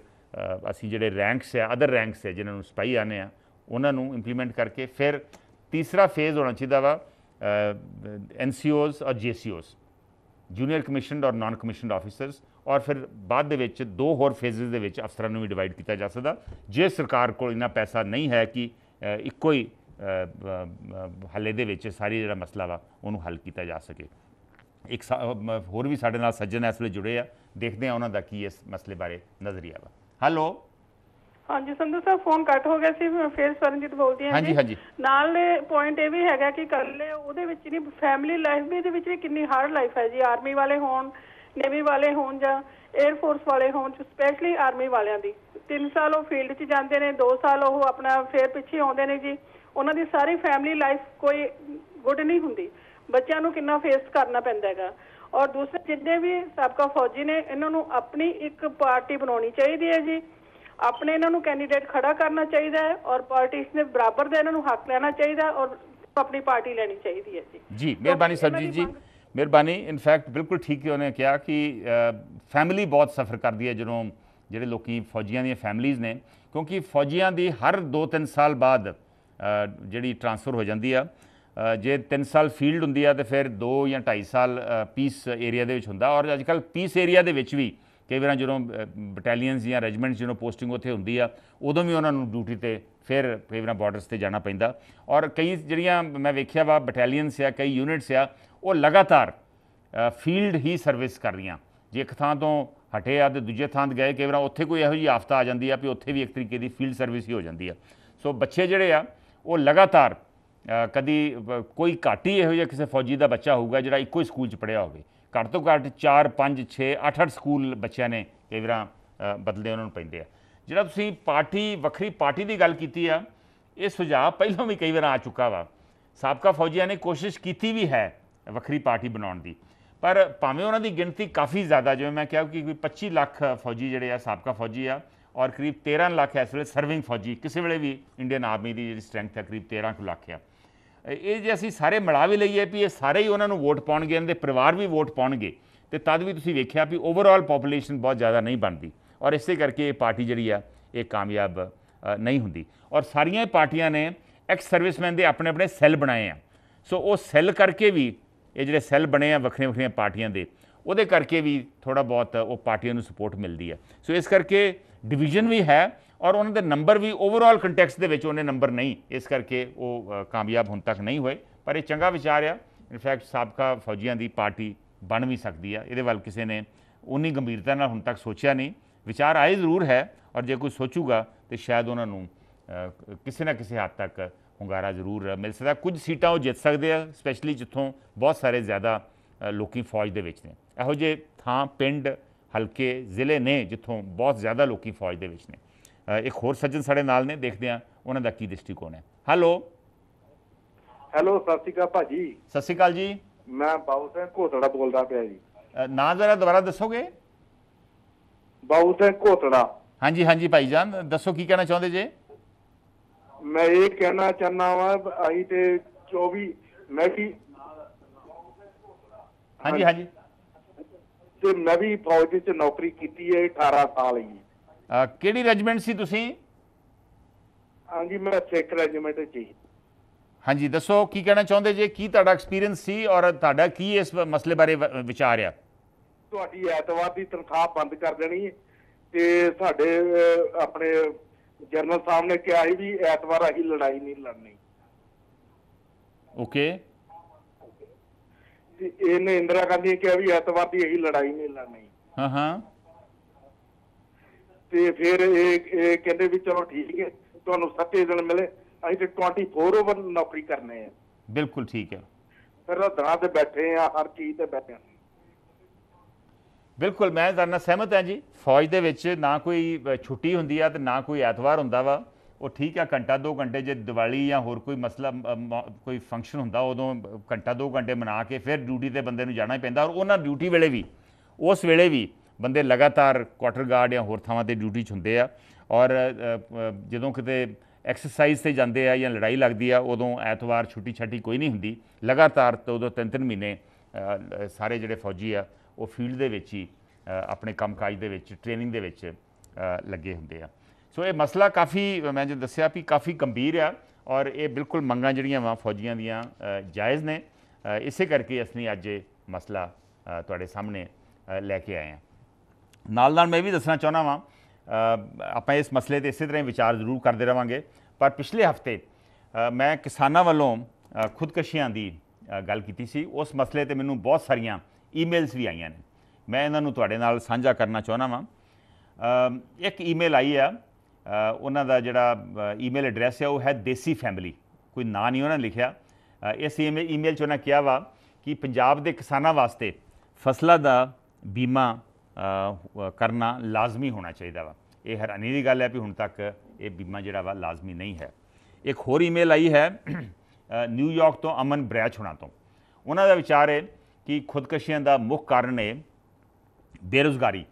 ਅਸੀਂ ਜਿਹੜੇ ਰੈਂਕਸ ਆ ਅਦਰ ਰੈਂਕਸ ਆ ਜਿਨ੍ਹਾਂ ਨੂੰ ਸਪਾਈ ਆਨੇ ਆ ਉਹਨਾਂ ਨੂੰ ਇੰਪਲੀਮੈਂਟ ਕਰਕੇ ਫਿਰ ਤੀਸਰਾ ਫੇਜ਼ ਹੋਣਾ ਚਾਹੀਦਾ ਵਾ ਐਨਸੀਓਜ਼ ਔਰ ਜੀਸੀਓਜ਼ ਜੂਨੀਅਰ ਕਮਿਸ਼ਨਡ ਔਰ ਨਾਨ ਕਮਿਸ਼ਨਡ ਆਫੀਸਰਸ ਔਰ ਫਿਰ ਬਾਅਦ ਦੇ ਵਿੱਚ ਦੋ ਹੋਰ ਫੇਜ਼ਸ ਦੇ ਵਿੱਚ ਅਫਸਰਾਂ ਨੂੰ ਵੀ ਡਿਵਾਈਡ ਕੀਤਾ ਜਾ ਸਕਦਾ ਜੇ ਸਰਕਾਰ ਕੋਲ ਇਨਾ ਪੈਸਾ ਨਹੀਂ ਹੈ ਕਿ ਇੱਕੋ ਹੀ ਹੱਲੇ ਦੇ ਵਿੱਚ ਸਾਰੀ ਜਿਹੜਾ ਮਸਲਾ ਵਾ ਉਹਨੂੰ ਹੱਲ ਕੀਤਾ ਜਾ ਸਕੇ ਇੱਕ ਹੋਰ ਵੀ ਸਾਡੇ ਨਾਲ ਸੱਜਣ ਇਸ ਵੇਲੇ ਜੁੜੇ ਆ ਦੇਖਦੇ ਆ ਉਹਨਾਂ ਦਾ ਕੀ ਇਸ ਮਸਲੇ ਬਾਰੇ ਨਜ਼ਰੀਆ ਵਾ ਹੈਲੋ ਹਾਂਜੀ ਸੰਧੂ ਸਾਹਿਬ ਫੋਨ ਕੱਟ ਹੋ ਗਿਆ ਸੀ ਫਿਰ ਸਰਨਜੀਤ ਬੋਲਦੀ ਹਾਂ ਜੀ ਨਾਲ ਪੁਆਇੰਟ ਇਹ ਵੀ ਹੈਗਾ ਕਿ ਕੱਲੇ ਉਹਦੇ ਵਿੱਚ ਨਹੀਂ ਫੈਮਿਲੀ ਲਾਈਫ ਵੀ ਇਹਦੇ ਵਿੱਚ ਕਿੰਨੀ ਹਾਰਡ ਲਾਈਫ ਹੈ ਜੀ ਆਰਮੀ ਵਾਲੇ ਹੋਣ ਨੇਵੀ ਵਾਲੇ ਹੋਣ ਜਾਂ 에ਅਰ ਫੋਰਸ ਵਾਲੇ ਹੋਣ ਸਪੈਸ਼ਲੀ ਆਰਮੀ ਵਾਲਿਆਂ ਦੀ 3 ਸਾਲ ਉਹ ਫੀਲਡ 'ਚ ਜਾਂਦੇ ਨੇ 2 ਸਾਲ ਉਹ ਆਪਣਾ ਫੇਰ ਪਿੱਛੇ ਆਉਂਦੇ ਨੇ ਜੀ ਉਹਨਾਂ ਦੀ ਸਾਰੀ ਫੈਮਿਲੀ ਲਾਈਫ ਕੋਈ ਗੁੱਡ ਨਹੀਂ ਹੁੰਦੀ ਬੱਚਿਆਂ ਨੂੰ ਕਿੰਨਾ ਫੇਸ ਕਰਨਾ ਪੈਂਦਾ ਹੈਗਾ ਔਰ ਦੂਸਰੇ ਜਿੰਨੇ ਵੀ ਸਾਬਕਾ ਫੌਜੀ ਨੇ ਇਹਨਾਂ ਨੂੰ ਆਪਣੀ ਇੱਕ ਪਾਰਟੀ ਬਣਾਉਣੀ ਚਾਹੀਦੀ ਹੈ ਜੀ ਆਪਣੇ ਇਹਨਾਂ ਨੂੰ ਕੈਂਡੀਡੇਟ ਖੜਾ ਕਰਨਾ ਚਾਹੀਦਾ ਹੈ ਔਰ ਪਾਰਟੀਸ ਨੇ ਬਰਾਬਰ ਦੇ ਇਹਨਾਂ ਨੂੰ ਹੱਕ ਲੈਣਾ ਚਾਹੀਦਾ ਔਰ ਆਪਣੀ ਪਾਰਟੀ ਲੈਣੀ ਚਾਹੀਦੀ ਹੈ ਜੀ ਜੀ ਮਿਹਰਬਾਨੀ ਸਰਜੀਤ ਜੀ ਮਿਹਰਬਾਨੀ ਇਨਫੈਕਟ ਬਿਲਕੁਲ ਠੀਕ ਹੀ ਉਹਨੇ ਕਿਹਾ ਕਿ ਫੈਮਿਲੀ ਬਹੁਤ ਸਫਰ ਕਰਦੀ ਹੈ ਜਦੋਂ ਜਿਹੜੇ ਲੋਕੀ ਫੌਜੀਆਂ ਦੀਆਂ ਫੈਮਲੀਆਂ ਨੇ ਕਿਉਂਕਿ ਫੌਜੀਆਂ ਦੀ ਹਰ 2-3 ਸਾਲ ਬਾਅਦ ਜਿਹੜੀ ਟ੍ਰਾਂਸਫਰ ਹੋ ਜਾਂਦੀ ਆ ਜੇ 3 ਸਾਲ ਫੀਲਡ ਹੁੰਦੀ ਆ ਤੇ ਫਿਰ 2 ਜਾਂ 2.5 ਸਾਲ ਪੀਸ ਏਰੀਆ ਦੇ ਵਿੱਚ ਹੁੰਦਾ ਔਰ ਅੱਜ ਕੱਲ ਪੀਸ ਏਰੀਆ ਦੇ ਵਿੱਚ ਵੀ ਕਈ ਵਾਰ ਜਦੋਂ ਬਟਾਲੀਅਨਸ ਜਾਂ ਰੈਜੀਮੈਂਟਸ ਜਦੋਂ ਪੋਸਟਿੰਗ ਉੱਥੇ ਹੁੰਦੀ ਆ ਉਦੋਂ ਵੀ ਉਹਨਾਂ ਨੂੰ ਡਿਊਟੀ ਤੇ ਫਿਰ ਕਈ ਵਾਰ ਬਾਰਡਰਸ ਤੇ ਜਾਣਾ ਪੈਂਦਾ ਔਰ ਕਈ ਜਿਹੜੀਆਂ ਮੈਂ ਵੇਖਿਆ ਵਾ ਬਟਾਲੀਅਨਸ ਆ ਕਈ ਯੂਨਿਟਸ ਆ ਉਹ ਲਗਾਤਾਰ ਫੀਲਡ ਹੀ ਸਰਵਿਸ ਕਰ ਰਹੀਆਂ ਜੇ ਇੱਕ ਥਾਂ ਤੋਂ ਹਟੇ ਆ ਤੇ ਦੂਜੇ ਥਾਂ ਤੇ ਗਏ ਕਈ ਵਾਰ ਉੱਥੇ ਕੋਈ ਇਹੋ ਜੀ ਆਫਤ ਆ ਜਾਂਦੀ ਆ ਵੀ ਉੱਥੇ ਵੀ ਇੱਕ ਤਰੀਕੇ ਦੀ ਫੀਲਡ ਸਰਵਿਸ ਹੀ ਹੋ ਜਾਂਦੀ ਆ ਸੋ ਬੱਚੇ ਜਿਹੜੇ ਆ ਉਹ ਲਗਾਤਾਰ ਕਦੀ ਕੋਈ ਘਾਟੀ ਇਹੋ ਜਿਹਾ ਕਿਸੇ ਫੌਜੀ ਦਾ ਬੱਚਾ ਹੋਊਗਾ ਜਿਹੜਾ ਇੱਕੋ ਹੀ ਸਕੂਲ 'ਚ ਪੜਿਆ ਹੋਵੇ ਘੱਟ ਤੋਂ ਘੱਟ 4 5 6 8 8 ਸਕੂਲ ਬੱਚਿਆਂ ਨੇ ਕਈ ਵਾਰ ਬਦਲੇ ਉਹਨਾਂ ਨੂੰ ਪੈਂਦੇ ਆ ਜਿਹੜਾ ਤੁਸੀਂ ਪਾਰਟੀ ਵੱਖਰੀ ਪਾਰਟੀ ਦੀ ਗੱਲ ਕੀਤੀ ਆ ਇਹ ਸੁਝਾਅ ਪਹਿਲਾਂ ਵੀ ਕਈ ਵਾਰ ਆ ਚੁੱਕਾ ਵਾ ਸਾਬਕਾ ਫੌਜੀਆਂ ਨੇ ਕੋਸ਼ਿਸ਼ ਕੀਤੀ ਵੀ ਹੈ ਵੱਖਰੀ ਪਾਰਟੀ ਬਣਾਉਣ ਦੀ ਪਰ ਭਾਵੇਂ ਉਹਨਾਂ ਦੀ ਗਿਣਤੀ ਕਾਫੀ ਜ਼ਿਆਦਾ ਜਿਵੇਂ ਮੈਂ ਕਿਹਾ ਕਿ ਕੋਈ 25 ਲੱਖ ਫੌਜੀ ਜਿਹੜੇ ਆ ਸਾਬਕਾ ਫੌਜੀ ਆ ਔਰ ਕਰੀਬ 13 ਲੱਖ ਇਸ ਵੇਲੇ ਸਰਵਿੰਗ ਫੌਜੀ ਕਿਸੇ ਵੇਲੇ ਵੀ ਇੰਡੀਅਨ ਆਰਮੀ ਦੀ ਜਿਹੜੀ ਸਟਰੈਂਥ ਹੈ ਕਰੀਬ 13 ਲੱਖ ਆ ਇਹ ਜੇ ਅਸੀਂ ਸਾਰੇ ਮਿਲਾ ਵੀ ਲਈਏ ਵੀ ਇਹ ਸਾਰੇ ਹੀ ਉਹਨਾਂ ਨੂੰ ਵੋਟ ਪਾਉਣਗੇ ਇਹਨਾਂ ਦੇ ਪਰਿਵਾਰ ਵੀ ਵੋਟ ਪਾਉਣਗੇ ਤੇ ਤਦ ਵੀ ਤੁਸੀਂ ਵੇਖਿਆ ਵੀ ਓਵਰਆਲ ਪੋਪੂਲੇਸ਼ਨ ਬਹੁਤ ਜ਼ਿਆਦਾ ਨਹੀਂ ਬਣਦੀ ਔਰ ਇਸੇ ਕਰਕੇ ਇਹ ਪਾਰਟੀ ਜਿਹੜੀ ਆ ਇਹ ਕਾਮਯਾਬ ਨਹੀਂ ਹੁੰਦੀ ਔਰ ਸਾਰੀਆਂ ਪਾਰਟੀਆਂ ਨੇ ਐਕਸ ਸਰਵਿਸਮੈਨ ਦੇ ਆਪਣੇ ਆਪਣੇ ਸੈੱਲ ਬਣਾਏ ਆ ਸੋ ਉਹ ਸੈੱਲ ਕਰਕੇ ਵੀ ਇਹ ਜਿਹੜੇ ਸੈੱਲ ਬਣੇ ਆ ਵੱਖਰੀਆਂ ਵੱਖਰੀਆਂ ਪਾਰਟੀਆਂ ਦੇ ਉਹਦੇ ਕਰਕੇ ਵੀ ਥੋੜਾ ਬਹੁਤ ਉਹ ਪਾਰਟੀਆਂ ਨੂੰ ਸਪੋਰਟ ਮਿਲਦੀ ਆ ਸੋ ਇਸ ਕਰਕੇ ਡਿਵੀਜ਼ਨ ਵੀ ਹੈ ਔਰ ਉਹਨਾਂ ਦੇ ਨੰਬਰ ਵੀ ਓਵਰਆਲ ਕੰਟੈਕਸਟ ਦੇ ਵਿੱਚ ਉਹਨੇ ਨੰਬਰ ਨਹੀਂ ਇਸ ਕਰਕੇ ਉਹ ਕਾਮਯਾਬ ਹੁਣ ਤੱਕ ਨਹੀਂ ਹੋਏ ਪਰ ਇਹ ਚੰਗਾ ਵਿਚਾਰ ਆ ਇਨਫੈਕਟ ਸਾਬਕਾ ਫੌਜੀਆਂ ਦੀ ਪਾਰਟੀ ਬਣ ਵੀ ਸਕਦੀ ਆ ਇਹਦੇ ਵੱਲ ਕਿਸੇ ਨੇ ਉਨੀ ਗੰਭੀਰਤਾ ਨਾਲ ਹੁਣ ਤੱਕ ਸੋਚਿਆ ਨਹੀਂ ਵਿਚਾਰ ਆਏ ਜ਼ਰੂਰ ਹੈ ਔਰ ਜੇ ਕੋਈ ਸੋਚੂਗਾ ਤੇ ਸ਼ਾਇਦ ਉਹਨਾਂ ਨੂੰ ਕਿਸੇ ਨਾ ਕਿਸੇ ਹੱਦ ਤੱਕ ਹੁੰਗਾਰਾ ਜ਼ਰੂਰ ਮਿਲ ਸਕਦਾ ਕੁਝ ਸੀਟਾਂ ਉਹ ਜਿੱਤ ਸਕਦੇ ਆ ਸਪੈਸ਼ਲੀ ਜਿੱਥੋਂ ਬਹੁਤ ਸਾਰੇ ਜ਼ਿਆਦਾ ਲੋਕੀ ਫੌਜ ਦੇ ਵਿੱਚ ਨੇ ਇਹੋ ਜੇ ਥਾਂ ਪਿੰਡ ਹਲਕੇ ਜ਼ਿਲ੍ਹੇ ਨੇ ਜਿੱਥੋਂ ਬਹੁਤ ਜ਼ਿਆਦਾ ਲੋਕੀ ਫੌਜ ਦੇ ਵਿੱਚ ਨੇ ਇੱਕ ਹੋਰ ਸੱਜਣ ਸਾਡੇ ਨਾਲ ਨੇ ਦੇਖਦੇ ਆ ਉਹਨਾਂ ਦਾ ਕੀ ਦ੍ਰਿਸ਼ਟੀਕੋਣ ਹੈ ਹੈਲੋ ਹੈਲੋ ਸਤਿ ਸ਼੍ਰੀ ਅਕਾਲ ਭਾਜੀ ਸਤਿ ਸ਼੍ਰੀ ਅਕਾਲ ਜੀ ਮੈਂ ਬਾਬੂ ਸਿੰਘ ਘੋਟੜਾ ਬੋਲਦਾ ਪਿਆ ਜੀ ਨਾਂ ਜ਼ਰਾ ਦੁਬਾਰਾ ਦੱਸੋਗੇ ਬਾਬੂ ਸਿੰਘ ਘੋਟੜਾ ਹਾਂਜੀ ਹਾਂਜੀ ਭਾਈ ਜਾਨ ਦੱਸੋ ਕੀ ਕਹਿਣਾ ਚਾਹੁੰਦੇ ਜੇ ਮੈਂ ਇਹ ਕਹਿਣਾ ਚਾਹਨਾ ਵਾ ਅਸੀਂ ਤੇ 24 ਮੈਂ ਕੀ ਹਾਂਜੀ ਹਾਂਜੀ ਤੇ ਮੈਂ ਵੀ ਫੌਜ ਵਿੱਚ ਨੌਕਰੀ ਕੀਤੀ ਹੈ 18 ਸਾਲ ਜੀ ਕਿਹੜੀ ਰੈਜੀਮੈਂਟ ਸੀ ਤੁਸੀਂ ਹਾਂਜੀ ਮੈਂ ਸਿੱਖ ਰੈਜੀਮੈਂਟ ਜੀ ਹਾਂਜੀ ਦੱਸੋ ਕੀ ਕਹਿਣਾ ਚਾਹੁੰਦੇ ਜੇ ਕੀ ਤੁਹਾਡਾ ਐਕਸਪੀਰੀਅੰਸ ਸੀ ਔਰ ਤੁਹਾਡਾ ਕੀ ਇਸ ਮਸਲੇ ਬਾਰੇ ਵਿਚਾਰ ਆ ਤੁਹਾਡੀ ਐਤਵਾਰ ਦੀ ਤਨਖਾਹ ਬੰਦ ਕਰ ਦੇਣੀ ਹੈ ਤੇ ਸਾਡੇ ਆਪਣੇ ਜਨਰਲ ਸਾਹਿਬ ਨੇ ਕਿਹਾ ਸੀ ਵੀ ਐਤਵਾਰ ਅਸੀਂ ਲੜਾਈ ਨਹੀਂ ਲੜਨੀ ਓਕੇ ਇਹਨੇ ਇੰਦਰਾ ਗਾਂਧੀ ਨੇ ਕਿਹਾ ਵੀ ਦੀ ਇਹੀ ਲੜਾਈ ਨਹੀਂ ਲੜਨੀ ਹਾਂ ਹਾਂ ਤੇ ਫਿਰ ਇਹ ਕਹਿੰਦੇ ਵੀ ਚਲੋ ਠੀਕ ਹੈ ਤੁਹਾਨੂੰ ਸੱਤੇ ਦਿਨ ਮਿਲੇ ਅਸੀਂ ਤੇ 24 ਓਵਰ ਨੌਕਰੀ ਕਰਨੇ ਆ ਬਿਲਕੁਲ ਠੀਕ ਹੈ ਫਿਰ ਦਰਾਂ ਤੇ ਬੈਠੇ ਆ ਹਰ ਚੀਜ਼ ਤੇ ਬੈਠੇ ਆ ਬਿਲਕੁਲ ਮੈਂ ਤੁਹਾਡਾ ਸਹਿਮਤ ਹਾਂ ਜੀ ਫੌਜ ਦੇ ਵਿੱਚ ਨਾ ਕੋਈ ਛੁੱਟੀ ਹੁੰਦੀ ਆ ਤੇ ਨਾ ਕੋਈ ਐਤਵਾਰ ਹੁੰਦਾ ਵਾ ਉਹ ਠੀਕ ਆ ਘੰਟਾ 2 ਘੰਟੇ ਜੇ ਦੀਵਾਲੀ ਜਾਂ ਹੋਰ ਕੋਈ ਮਸਲਾ ਕੋਈ ਫੰਕਸ਼ਨ ਹੁੰਦਾ ਉਦੋਂ ਘੰਟਾ 2 ਘੰਟੇ ਮਨਾ ਕੇ ਫਿਰ ਡਿਊਟੀ ਤੇ ਬੰਦੇ ਨੂੰ ਜਾਣਾ ਹੀ ਪੈਂਦਾ ਔਰ ਉਹਨਾਂ ਡਿਊਟੀ ਵੇਲੇ ਵੀ ਉਸ ਵੇਲੇ ਵੀ ਬੰਦੇ ਲਗਾਤਾਰ ਕੁਆਟਰ ਗਾਰਡ ਜਾਂ ਹੋਰ ਥਾਵਾਂ ਤੇ ਡਿਊਟੀ 'ਚ ਹੁੰਦੇ ਆ ਔਰ ਜਦੋਂ ਕਿਤੇ ਐਕਸਰਸਾਈਜ਼ ਤੇ ਜਾਂਦੇ ਆ ਜਾਂ ਲੜਾਈ ਲੱਗਦੀ ਆ ਉਦੋਂ ਐਤਵਾਰ ਛੁੱਟੀ ਛੱਟੀ ਕੋਈ ਨਹੀਂ ਹੁੰਦੀ ਲਗਾਤਾਰ ਤੋਂ ਉਦੋਂ ਤਿੰਨ ਤਿੰਨ ਮਹੀਨੇ ਸਾਰੇ ਜਿਹੜੇ ਫੌਜੀ ਆ ਉਹ ਫੀਲਡ ਦੇ ਵਿੱਚ ਹੀ ਆਪਣੇ ਕੰਮਕਾਜ ਦੇ ਵਿੱਚ ਟ੍ਰੇਨਿੰਗ ਦੇ ਵਿੱਚ ਲੱਗੇ ਹੁੰਦੇ ਆ ਸੋ ਇਹ ਮਸਲਾ ਕਾਫੀ ਮੈਂ ਜੋ ਦੱਸਿਆ ਵੀ ਕਾਫੀ ਗੰਭੀਰ ਆ ਔਰ ਇਹ ਬਿਲਕੁਲ ਮੰਗਾਂ ਜਿਹੜੀਆਂ ਵਾ ਫੌਜੀਆਂ ਦੀਆਂ ਜਾਇਜ਼ ਨੇ ਇਸੇ ਕਰਕੇ ਅਸੀਂ ਅੱਜ ਇਹ ਮਸਲਾ ਤੁਹਾਡੇ ਸਾਹਮਣੇ ਲੈ ਕੇ ਆਏ ਆ ਨਾਲ ਨਾਲ ਮੈਂ ਵੀ ਦੱਸਣਾ ਚਾਹਣਾ ਵਾਂ ਆਪਾਂ ਇਸ ਮਸਲੇ ਤੇ ਇਸੇ ਤਰ੍ਹਾਂ ਵਿਚਾਰ ਜ਼ਰੂਰ ਕਰਦੇ ਰਵਾਂਗੇ ਪਰ ਪਿਛਲੇ ਹਫਤੇ ਮੈਂ ਕਿਸਾਨਾਂ ਵੱਲੋਂ ਖੁਦਕਸ਼ੀਆਂ ਦੀ ਗੱਲ ਕੀਤੀ ਸੀ ਉਸ ਮਸਲੇ ਤੇ ਮੈਨੂੰ ਬਹੁਤ ਸਾਰੀਆਂ ਈਮੇਲਸ ਵੀ ਆਈਆਂ ਨੇ ਮੈਂ ਇਹਨਾਂ ਨੂੰ ਤੁਹਾਡੇ ਨਾਲ ਸਾਂਝਾ ਕਰਨਾ ਚਾਹਣਾ ਵਾਂ ਇੱਕ ਈਮੇਲ ਆਈ ਆ ਉਹਨਾਂ ਦਾ ਜਿਹੜਾ ਈਮੇਲ ਐਡਰੈਸ ਹੈ ਉਹ ਹੈ ਦੇਸੀ ਫੈਮਿਲੀ ਕੋਈ ਨਾਂ ਨਹੀਂ ਉਹਨਾਂ ਲਿਖਿਆ ਇਸ ਈਮੇਲ ਚ ਉਹਨਾਂ ਕਿਹਾ ਵਾ ਕਿ ਪੰਜਾਬ ਦੇ ਕਿਸਾਨਾਂ ਵਾਸਤੇ ਫਸਲਾਂ ਦਾ ਬੀਮਾ ਕਰਨਾ ਲਾਜ਼ਮੀ ਹੋਣਾ ਚਾਹੀਦਾ ਵਾ ਇਹ ਹੈਰਾਨੀ ਦੀ ਗੱਲ ਹੈ ਕਿ ਹੁਣ ਤੱਕ ਇਹ ਬੀਮਾ ਜਿਹੜਾ ਵਾ ਲਾਜ਼ਮੀ ਨਹੀਂ ਹੈ ਇੱਕ ਹੋਰ ਈਮੇਲ ਆਈ ਹੈ ਨਿਊਯਾਰਕ ਤੋਂ ਅਮਨ ਬ੍ਰੈਚ ਹੁਣਾਂ ਤੋਂ ਉਹਨਾਂ ਦਾ ਵਿਚਾਰ ਹੈ ਕਿ ਖੁਦਕਸ਼ੀਆਂ ਦਾ ਮੁੱਖ ਕਾਰਨ ਹੈ ਬੇਰੋਜ਼ਗਾਰੀ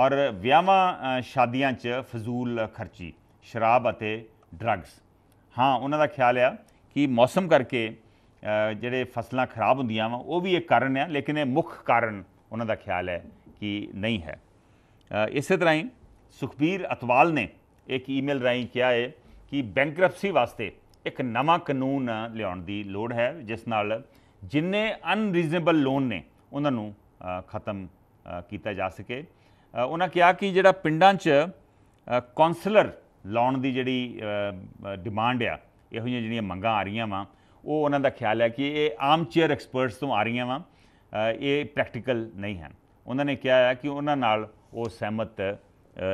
ਔਰ ਵਿਆਹਾਂ ਸ਼ਾਦੀਆਂ 'ਚ ਫਜ਼ੂਲ ਖਰਚੀ ਸ਼ਰਾਬ ਅਤੇ ਡਰੱਗਸ ਹਾਂ ਉਹਨਾਂ ਦਾ ਖਿਆਲ ਆ ਕਿ ਮੌਸਮ ਕਰਕੇ ਜਿਹੜੇ ਫਸਲਾਂ ਖਰਾਬ ਹੁੰਦੀਆਂ ਵਾ ਉਹ ਵੀ ਇੱਕ ਕਾਰਨ ਆ ਲੇਕਿਨ ਇਹ ਮੁੱਖ ਕਾਰਨ ਉਹਨਾਂ ਦਾ ਖਿਆਲ ਹੈ ਕਿ ਨਹੀਂ ਹੈ ਇਸੇ ਤਰ੍ਹਾਂ ਹੀ ਸੁਖਬੀਰ ਅਤਵਾਲ ਨੇ ਇੱਕ ਈਮੇਲ ਰਾਈ ਕਿਹਾ ਹੈ ਕਿ ਬੈਂਕਰਪਸੀ ਵਾਸਤੇ ਇੱਕ ਨਵਾਂ ਕਾਨੂੰਨ ਲਿਆਉਣ ਦੀ ਲੋੜ ਹੈ ਜਿਸ ਨਾਲ ਜਿੰਨੇ ਅਨਰੀਜ਼ਨੇਬਲ ਲੋਨ ਨੇ ਉਹਨਾਂ ਨੂੰ ਖਤਮ ਕੀਤਾ ਜਾ ਸਕੇ ਉਹਨਾਂ ਕਿਹਾ ਕਿ ਜਿਹੜਾ ਪਿੰਡਾਂ 'ਚ ਕਾਉਂਸਲਰ ਲਾਉਣ ਦੀ ਜਿਹੜੀ ਡਿਮਾਂਡ ਆ ਇਹੋ ਜਿਹੀਆਂ ਜਿਹੜੀਆਂ ਮੰਗਾਂ ਆ ਰਹੀਆਂ ਵਾ ਉਹ ਉਹਨਾਂ ਦਾ ਖਿਆਲ ਹੈ ਕਿ ਇਹ ਆਮ ਚੇਅਰ ਐਕਸਪਰਟਸ ਤੋਂ ਆ ਰਹੀਆਂ ਵਾ ਇਹ ਪ੍ਰੈਕਟੀਕਲ ਨਹੀਂ ਹਨ ਉਹਨਾਂ ਨੇ ਕਿਹਾ ਹੈ ਕਿ ਉਹਨਾਂ ਨਾਲ ਉਹ ਸਹਿਮਤ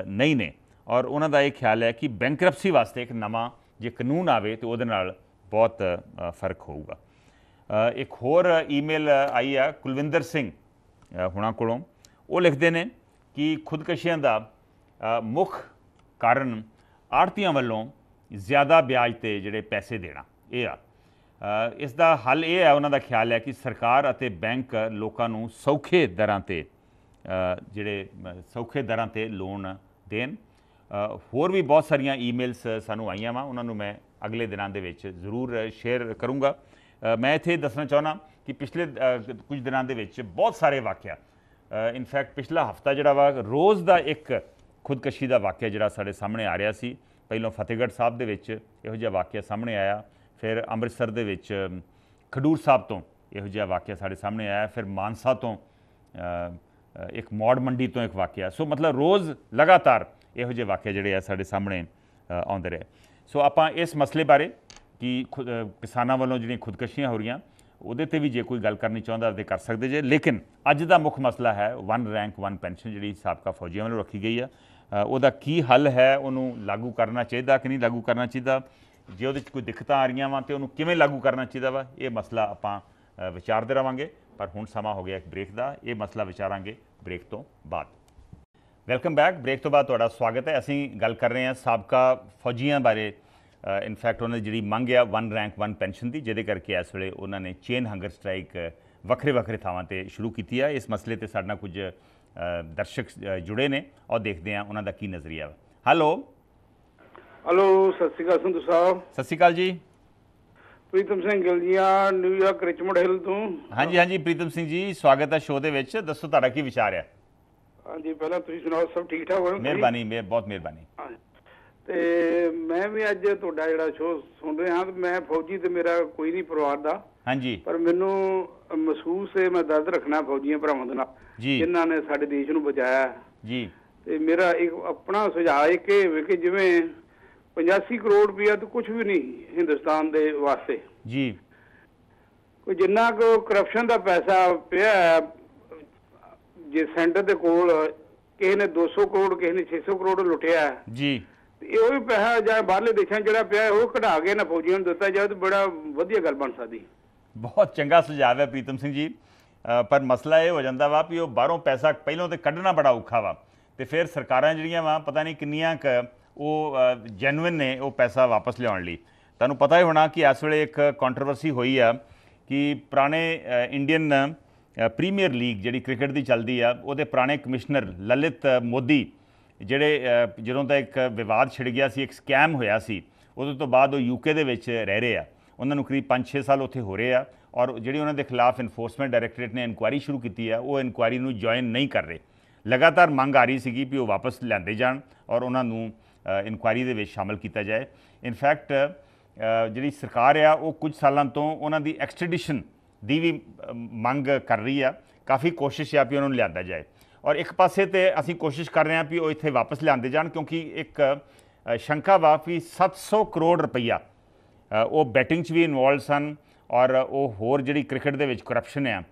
ਨਹੀਂ ਨੇ ਔਰ ਉਹਨਾਂ ਦਾ ਇਹ ਖਿਆਲ ਹੈ ਕਿ ਬੈਂਕਰਪਸੀ ਵਾਸਤੇ ਇੱਕ ਨਵਾਂ ਜੇ ਕਾਨੂੰਨ ਆਵੇ ਤੇ ਉਹਦੇ ਨਾਲ ਬਹੁਤ ਫਰਕ ਹੋਊਗਾ ਇੱਕ ਹੋਰ ਈਮੇਲ ਆਈ ਆ ਕੁਲਵਿੰਦਰ ਸਿੰਘ ਹੁਣਾਂ ਕੋਲੋਂ ਉਹ ਲਿਖਦੇ ਨੇ ਕਿ ਖੁਦਕਸ਼ੀਆਂ ਦਾ ਮੁੱਖ ਕਾਰਨ ਆੜਤੀਆਂ ਵੱਲੋਂ ਜ਼ਿਆਦਾ ਵਿਆਜ ਤੇ ਜਿਹੜੇ ਪੈਸੇ ਦੇਣਾ ਇਹ ਆ ਇਸ ਦਾ ਹੱਲ ਇਹ ਹੈ ਉਹਨਾਂ ਦਾ ਖਿਆਲ ਹੈ ਕਿ ਸਰਕਾਰ ਅਤੇ ਬੈਂਕ ਲੋਕਾਂ ਨੂੰ ਸੌਖੇ ਦਰਾਂ ਤੇ ਜਿਹੜੇ ਸੌਖੇ ਦਰਾਂ ਤੇ ਲੋਨ ਦੇਣ ਹੋਰ ਵੀ ਬਹੁਤ ਸਾਰੀਆਂ ਈਮੇਲਸ ਸਾਨੂੰ ਆਈਆਂ ਵਾ ਉਹਨਾਂ ਨੂੰ ਮੈਂ ਅਗਲੇ ਦਿਨਾਂ ਦੇ ਵਿੱਚ ਜ਼ਰੂਰ ਸ਼ੇਅਰ ਕਰੂੰਗਾ ਮੈਂ ਇੱਥੇ ਦੱਸਣਾ ਚਾਹਣਾ ਕਿ ਪਿਛਲੇ ਕੁਝ ਦਿਨਾਂ ਦੇ ਵਿੱਚ ਬਹੁਤ ਸਾਰੇ ਵਾਕਿਆ ਇਨਫੈਕਟ ਪਿਛਲਾ ਹਫਤਾ ਜਿਹੜਾ ਵਾ ਰੋਜ਼ ਦਾ ਇੱਕ ਖੁਦਕਸ਼ੀ ਦਾ ਵਾਕਿਆ ਜਿਹੜਾ ਸਾਡੇ ਸਾਹਮਣੇ ਆ ਰਿਹਾ ਸੀ ਪਹਿਲਾਂ ਫਤਿਹਗੜ੍ਹ ਸਾਹਿਬ ਦੇ ਵਿੱਚ ਇਹੋ ਜਿਹਾ ਵਾਕਿਆ ਸਾਹਮਣੇ ਆਇਆ ਫਿਰ ਅੰਮ੍ਰਿਤਸਰ ਦੇ ਵਿੱਚ ਖਡੂਰ ਸਾਹਿਬ ਤੋਂ ਇਹੋ ਜਿਹਾ ਵਾਕਿਆ ਸਾਡੇ ਸਾਹਮਣੇ ਆਇਆ ਫਿਰ ਮਾਨਸਾ ਤੋਂ ਇੱਕ ਮੌੜ ਮੰਡੀ ਤੋਂ ਇੱਕ ਵਾਕਿਆ ਸੋ ਮਤਲਬ ਰੋਜ਼ ਲਗਾਤਾਰ ਇਹੋ ਜਿਹੇ ਵਾਕਿਆ ਜਿਹੜੇ ਆ ਸਾਡੇ ਸਾਹਮਣੇ ਆਉਂਦੇ ਰਹੇ ਸੋ ਆਪਾਂ ਇਸ ਮਸਲੇ ਬਾਰੇ ਕਿ ਕਿਸਾਨਾਂ ਵੱਲੋਂ ਜਿਹੜੀਆਂ ਖੁਦਕਸ਼ੀਆਂ ਹੋ ਰਹੀਆਂ ਉਹਦੇ ਤੇ ਵੀ ਜੇ ਕੋਈ ਗੱਲ ਕਰਨੀ ਚਾਹੁੰਦਾ ਤੇ ਕਰ ਸਕਦੇ ਜੇ ਲੇਕਿਨ ਅੱਜ ਦਾ ਮੁੱਖ ਮਸਲਾ ਹੈ ਵਨ ਰੈਂਕ ਵਨ ਪੈਨਸ਼ਨ ਜਿਹੜੀ ਸਾਬਕਾ ਫੌਜੀਆਂ ਵੱਲੋਂ ਰੱਖੀ ਗਈ ਆ ਉਹਦਾ ਕੀ ਹੱਲ ਹੈ ਉਹਨੂੰ ਲਾਗੂ ਕਰਨਾ ਚਾਹੀਦਾ ਕਿ ਨਹੀਂ ਲਾਗੂ ਕਰਨਾ ਚਾਹੀਦਾ ਜੇ ਉਹਦੇ ਵਿੱਚ ਕੋਈ ਦਿੱਕਤਾਂ ਆ ਰਹੀਆਂ ਵਾਂ ਤੇ ਉਹਨੂੰ ਕਿਵੇਂ ਲਾਗੂ ਕਰਨਾ ਚਾਹੀਦਾ ਵਾ ਇਹ ਮਸਲਾ ਆਪਾਂ ਵਿਚਾਰਦੇ ਰਵਾਂਗੇ ਪਰ ਹੁਣ ਸਮਾਂ ਹੋ ਗਿਆ ਇੱਕ ਬ੍ਰੇਕ ਦਾ ਇਹ ਮਸਲਾ ਵਿਚਾਰਾਂਗੇ ਬ੍ਰੇਕ ਤੋਂ ਬਾਅਦ ਵੈਲਕਮ ਬੈਕ ਬ੍ਰੇਕ ਤੋਂ ਬਾਅਦ ਤੁਹਾਡਾ ਸਵਾਗਤ ਹੈ ਅਸੀਂ ਗੱਲ ਕਰ ਰਹੇ ਹਾਂ ਸਾਬਕਾ ਫੌਜੀਆਂ ਬਾਰੇ ਇਨਫੈਕਟ ਉਹਨਾਂ ਦੀ ਜਿਹੜੀ ਮੰਗ ਆ ਵਨ ਰੈਂਕ ਵਨ ਪੈਨਸ਼ਨ ਦੀ ਜਿਹਦੇ ਕਰਕੇ ਇਸ ਵੇਲੇ ਉਹਨਾਂ ਨੇ ਚੇਨ ਹੰਗਰ ਸਟ੍ਰਾਈਕ ਵੱਖਰੇ ਵੱਖਰੇ ਥਾਵਾਂ ਤੇ ਸ਼ੁਰੂ ਕੀਤੀ ਆ ਇਸ ਮਸਲੇ ਤੇ ਸਾਡਾ ਕੁਝ ਦਰਸ਼ਕ ਜੁੜੇ ਨੇ ਔਰ ਦੇਖਦੇ ਆ ਉਹਨਾਂ ਦਾ ਕੀ ਨਜ਼ਰੀਆ ਹੈ ਹੈਲੋ ਹੈਲੋ ਸਤਿ ਸ਼੍ਰੀ ਅਕਾਲ ਸੰਧੂ ਸਾਹਿਬ ਸਤਿ ਸ਼੍ਰੀ ਅਕਾਲ ਜੀ ਪ੍ਰੀਤਮ ਸਿੰਘ ਗਿਲਜੀਆ ਨਿਊਯਾਰਕ ਰਿਚਮੰਡ ਹਿਲ ਤੋਂ ਹਾਂਜੀ ਹਾਂਜੀ ਪ੍ਰੀਤਮ ਸਿੰਘ ਜੀ ਸਵਾਗਤ ਹੈ ਸ਼ੋਅ ਦੇ ਵਿੱਚ ਦੱਸੋ ਤੁਹਾਡਾ ਕੀ ਵਿਚਾਰ ਹੈ ਹਾਂਜੀ ਪਹਿਲਾਂ ਤੁਸੀਂ ਸੁਣਾਓ ਸਭ ਠੀਕ ਠਾਕ ਹੋ ਮਿਹਰਬਾਨੀ ਬਹੁਤ ਮਿਹਰਬਾਨੀ ਤੇ ਮੈਂ ਵੀ ਅੱਜ ਤੁਹਾਡਾ ਜਿਹੜਾ ਸ਼ੋਅ ਸੁਣ ਰਿਹਾ ਹਾਂ ਮੈਂ ਫੌਜੀ ਤੇ ਮੇਰਾ ਕੋਈ ਨਹੀਂ ਪਰਿਵਾਰ ਦਾ ਹਾਂਜੀ ਪਰ ਮੈਨੂੰ ਮਹਿਸੂਸ ਹੈ ਮੈਂ ਦਰਦ ਰੱਖਣਾ ਫੌਜੀਆਂ ਭਰਾਵਾਂ ਦੇ ਨਾਲ ਜਿਨ੍ਹਾਂ ਨੇ ਸਾਡੇ ਦੇਸ਼ ਨੂੰ ਬਚਾਇਆ ਜੀ ਤੇ ਮੇਰਾ ਇੱਕ ਆਪਣਾ ਸੁਝਾਅ ਹੈ ਕਿ ਕਿ ਜਿਵੇਂ 85 ਕਰੋੜ ਰੁਪਇਆ ਤਾਂ ਕੁਝ ਵੀ ਨਹੀਂ ਹਿੰਦੁਸਤਾਨ ਦੇ ਵਾਸਤੇ ਜੀ ਕੋਈ ਜਿੰਨਾ ਕੋ ਕਰਪਸ਼ਨ ਦਾ ਪੈਸਾ ਪਿਆ ਜੇ ਸੈਂਟਰ ਦੇ ਕੋਲ ਕਿਸੇ ਨੇ 200 ਕਰੋੜ ਕਿਸੇ ਨੇ 600 ਕਰੋੜ ਲੁੱਟਿਆ ਜੀ ਇਹੋ ਹੀ ਪੈਸਾ ਜਾਂ ਬਾਹਰਲੇ ਦੇਖਿਆ ਜਿਹੜਾ ਪਿਆ ਉਹ ਕਢਾ ਕੇ ਨਾ ਫੌਜੀਆਂ ਨੂੰ ਦਿੱਤਾ ਜਾਵੇ ਤਾਂ ਬੜਾ ਵਧੀਆ ਗੱਲ ਬਣ ਸਕਦੀ ਬਹੁਤ ਚੰਗਾ ਸੁਝਾਅ ਹੈ ਪ੍ਰੀਤਮ ਸਿੰਘ ਜੀ ਪਰ ਮਸਲਾ ਇਹ ਹੋ ਜਾਂਦਾ ਵਾ ਵੀ ਉਹ ਬਾਹਰੋਂ ਪੈਸਾ ਪਹਿਲਾਂ ਤੇ ਕੱਢਣਾ ਬੜਾ ਔਖਾ ਵਾ ਤੇ ਫਿਰ ਸਰਕਾਰਾਂ ਜਿਹੜੀਆਂ ਵਾ ਪਤਾ ਨਹੀਂ ਕਿੰਨੀਆਂ ਕ ਉਹ ਜੈਨੂਇਨ ਨੇ ਉਹ ਪੈਸਾ ਵਾਪਸ ਲਿਆਉਣ ਲਈ ਤੁਹਾਨੂੰ ਪਤਾ ਹੀ ਹੋਣਾ ਕਿ ਇਸ ਵੇਲੇ ਇੱਕ ਕੰਟਰੋਵਰਸੀ ਹੋਈ ਆ ਕਿ ਪੁਰਾਣੇ ਇੰਡੀਅਨ ਪ੍ਰੀਮੀਅਰ ਲੀਗ ਜਿਹੜੀ ਕ੍ਰਿਕਟ ਦੀ ਚੱਲਦੀ ਆ ਉਹਦੇ ਪੁਰਾਣੇ ਕਮਿਸ਼ਨਰ ਲਲਿਤ ਮੋਦੀ ਜਿਹੜੇ ਜਦੋਂ ਦਾ ਇੱਕ ਵਿਵਾਦ ਛਿੜ ਗਿਆ ਸੀ ਇੱਕ ਸਕੈਮ ਹੋਇਆ ਸੀ ਉਦੋਂ ਤੋਂ ਬਾਅਦ ਉਹ ਯੂਕੇ ਦੇ ਵਿੱਚ ਰਹਿ ਰਹੇ ਆ ਉਹਨਾਂ ਨੂੰ ਕਰੀਬ 5-6 ਸਾਲ ਉੱਥੇ ਹੋ ਰਹੇ ਆ ਔਰ ਜਿਹੜੀ ਉਹਨਾਂ ਦੇ ਖਿਲਾਫ ਇਨਫੋਰਸਮੈਂਟ ਡਾਇਰੈਕਟੋਰੇਟ ਨੇ ਇਨਕੁਆਇਰੀ ਸ਼ੁਰੂ ਕੀਤੀ ਹੈ ਉਹ ਇਨਕੁਆਇਰੀ ਨੂੰ ਜੁਆਇਨ ਨਹੀਂ ਕਰ ਰਹੇ ਲਗਾਤਾਰ ਮੰਗ ਆ ਰਹੀ ਸੀਗੀ ਵੀ ਉਹ ਵਾਪਸ ਲੈਂਦੇ ਜਾਣ ਔਰ ਉਹਨਾਂ ਨੂੰ ਇਨਕੁਆਇਰੀ ਦੇ ਵਿੱਚ ਸ਼ਾਮਲ ਕੀਤਾ ਜਾਏ ਇਨਫੈਕਟ ਜਿਹੜੀ ਸਰਕਾਰ ਆ ਉਹ ਕੁਝ ਸਾਲਾਂ ਤੋਂ ਉਹਨਾਂ ਦੀ ਐਕਸਟ੍ਰੈਡੀਸ਼ਨ ਦੀ ਵੀ ਮੰਗ ਕਰ ਰਹੀ ਆ ਕਾਫੀ ਕੋਸ਼ਿਸ਼ ਆ ਵੀ ਉਹਨਾਂ ਨੂੰ ਲਿਆਂਦਾ ਜਾਏ ਔਰ ਇੱਕ ਪਾਸੇ ਤੇ ਅਸੀਂ ਕੋਸ਼ਿਸ਼ ਕਰ ਰਹੇ ਹਾਂ ਵੀ ਉਹ ਇੱਥੇ ਵਾਪਸ ਲਿਆਂਦੇ ਜਾਣ ਕਿਉਂਕਿ ਇੱਕ ਸ਼ੰਕਾ ਵਾ 700 ਕਰੋੜ ਰੁਪਈਆ ਉਹ ਬੈਟਿੰਗ 'ਚ ਵੀ ਇਨਵੋਲਡ ਸਨ ਔਰ ਉਹ ਹੋਰ ਜਿਹੜੀ ਕ੍ਰਿਕਟ ਦੇ ਵਿੱਚ ਕਰਪਸ਼ਨ ਹੈ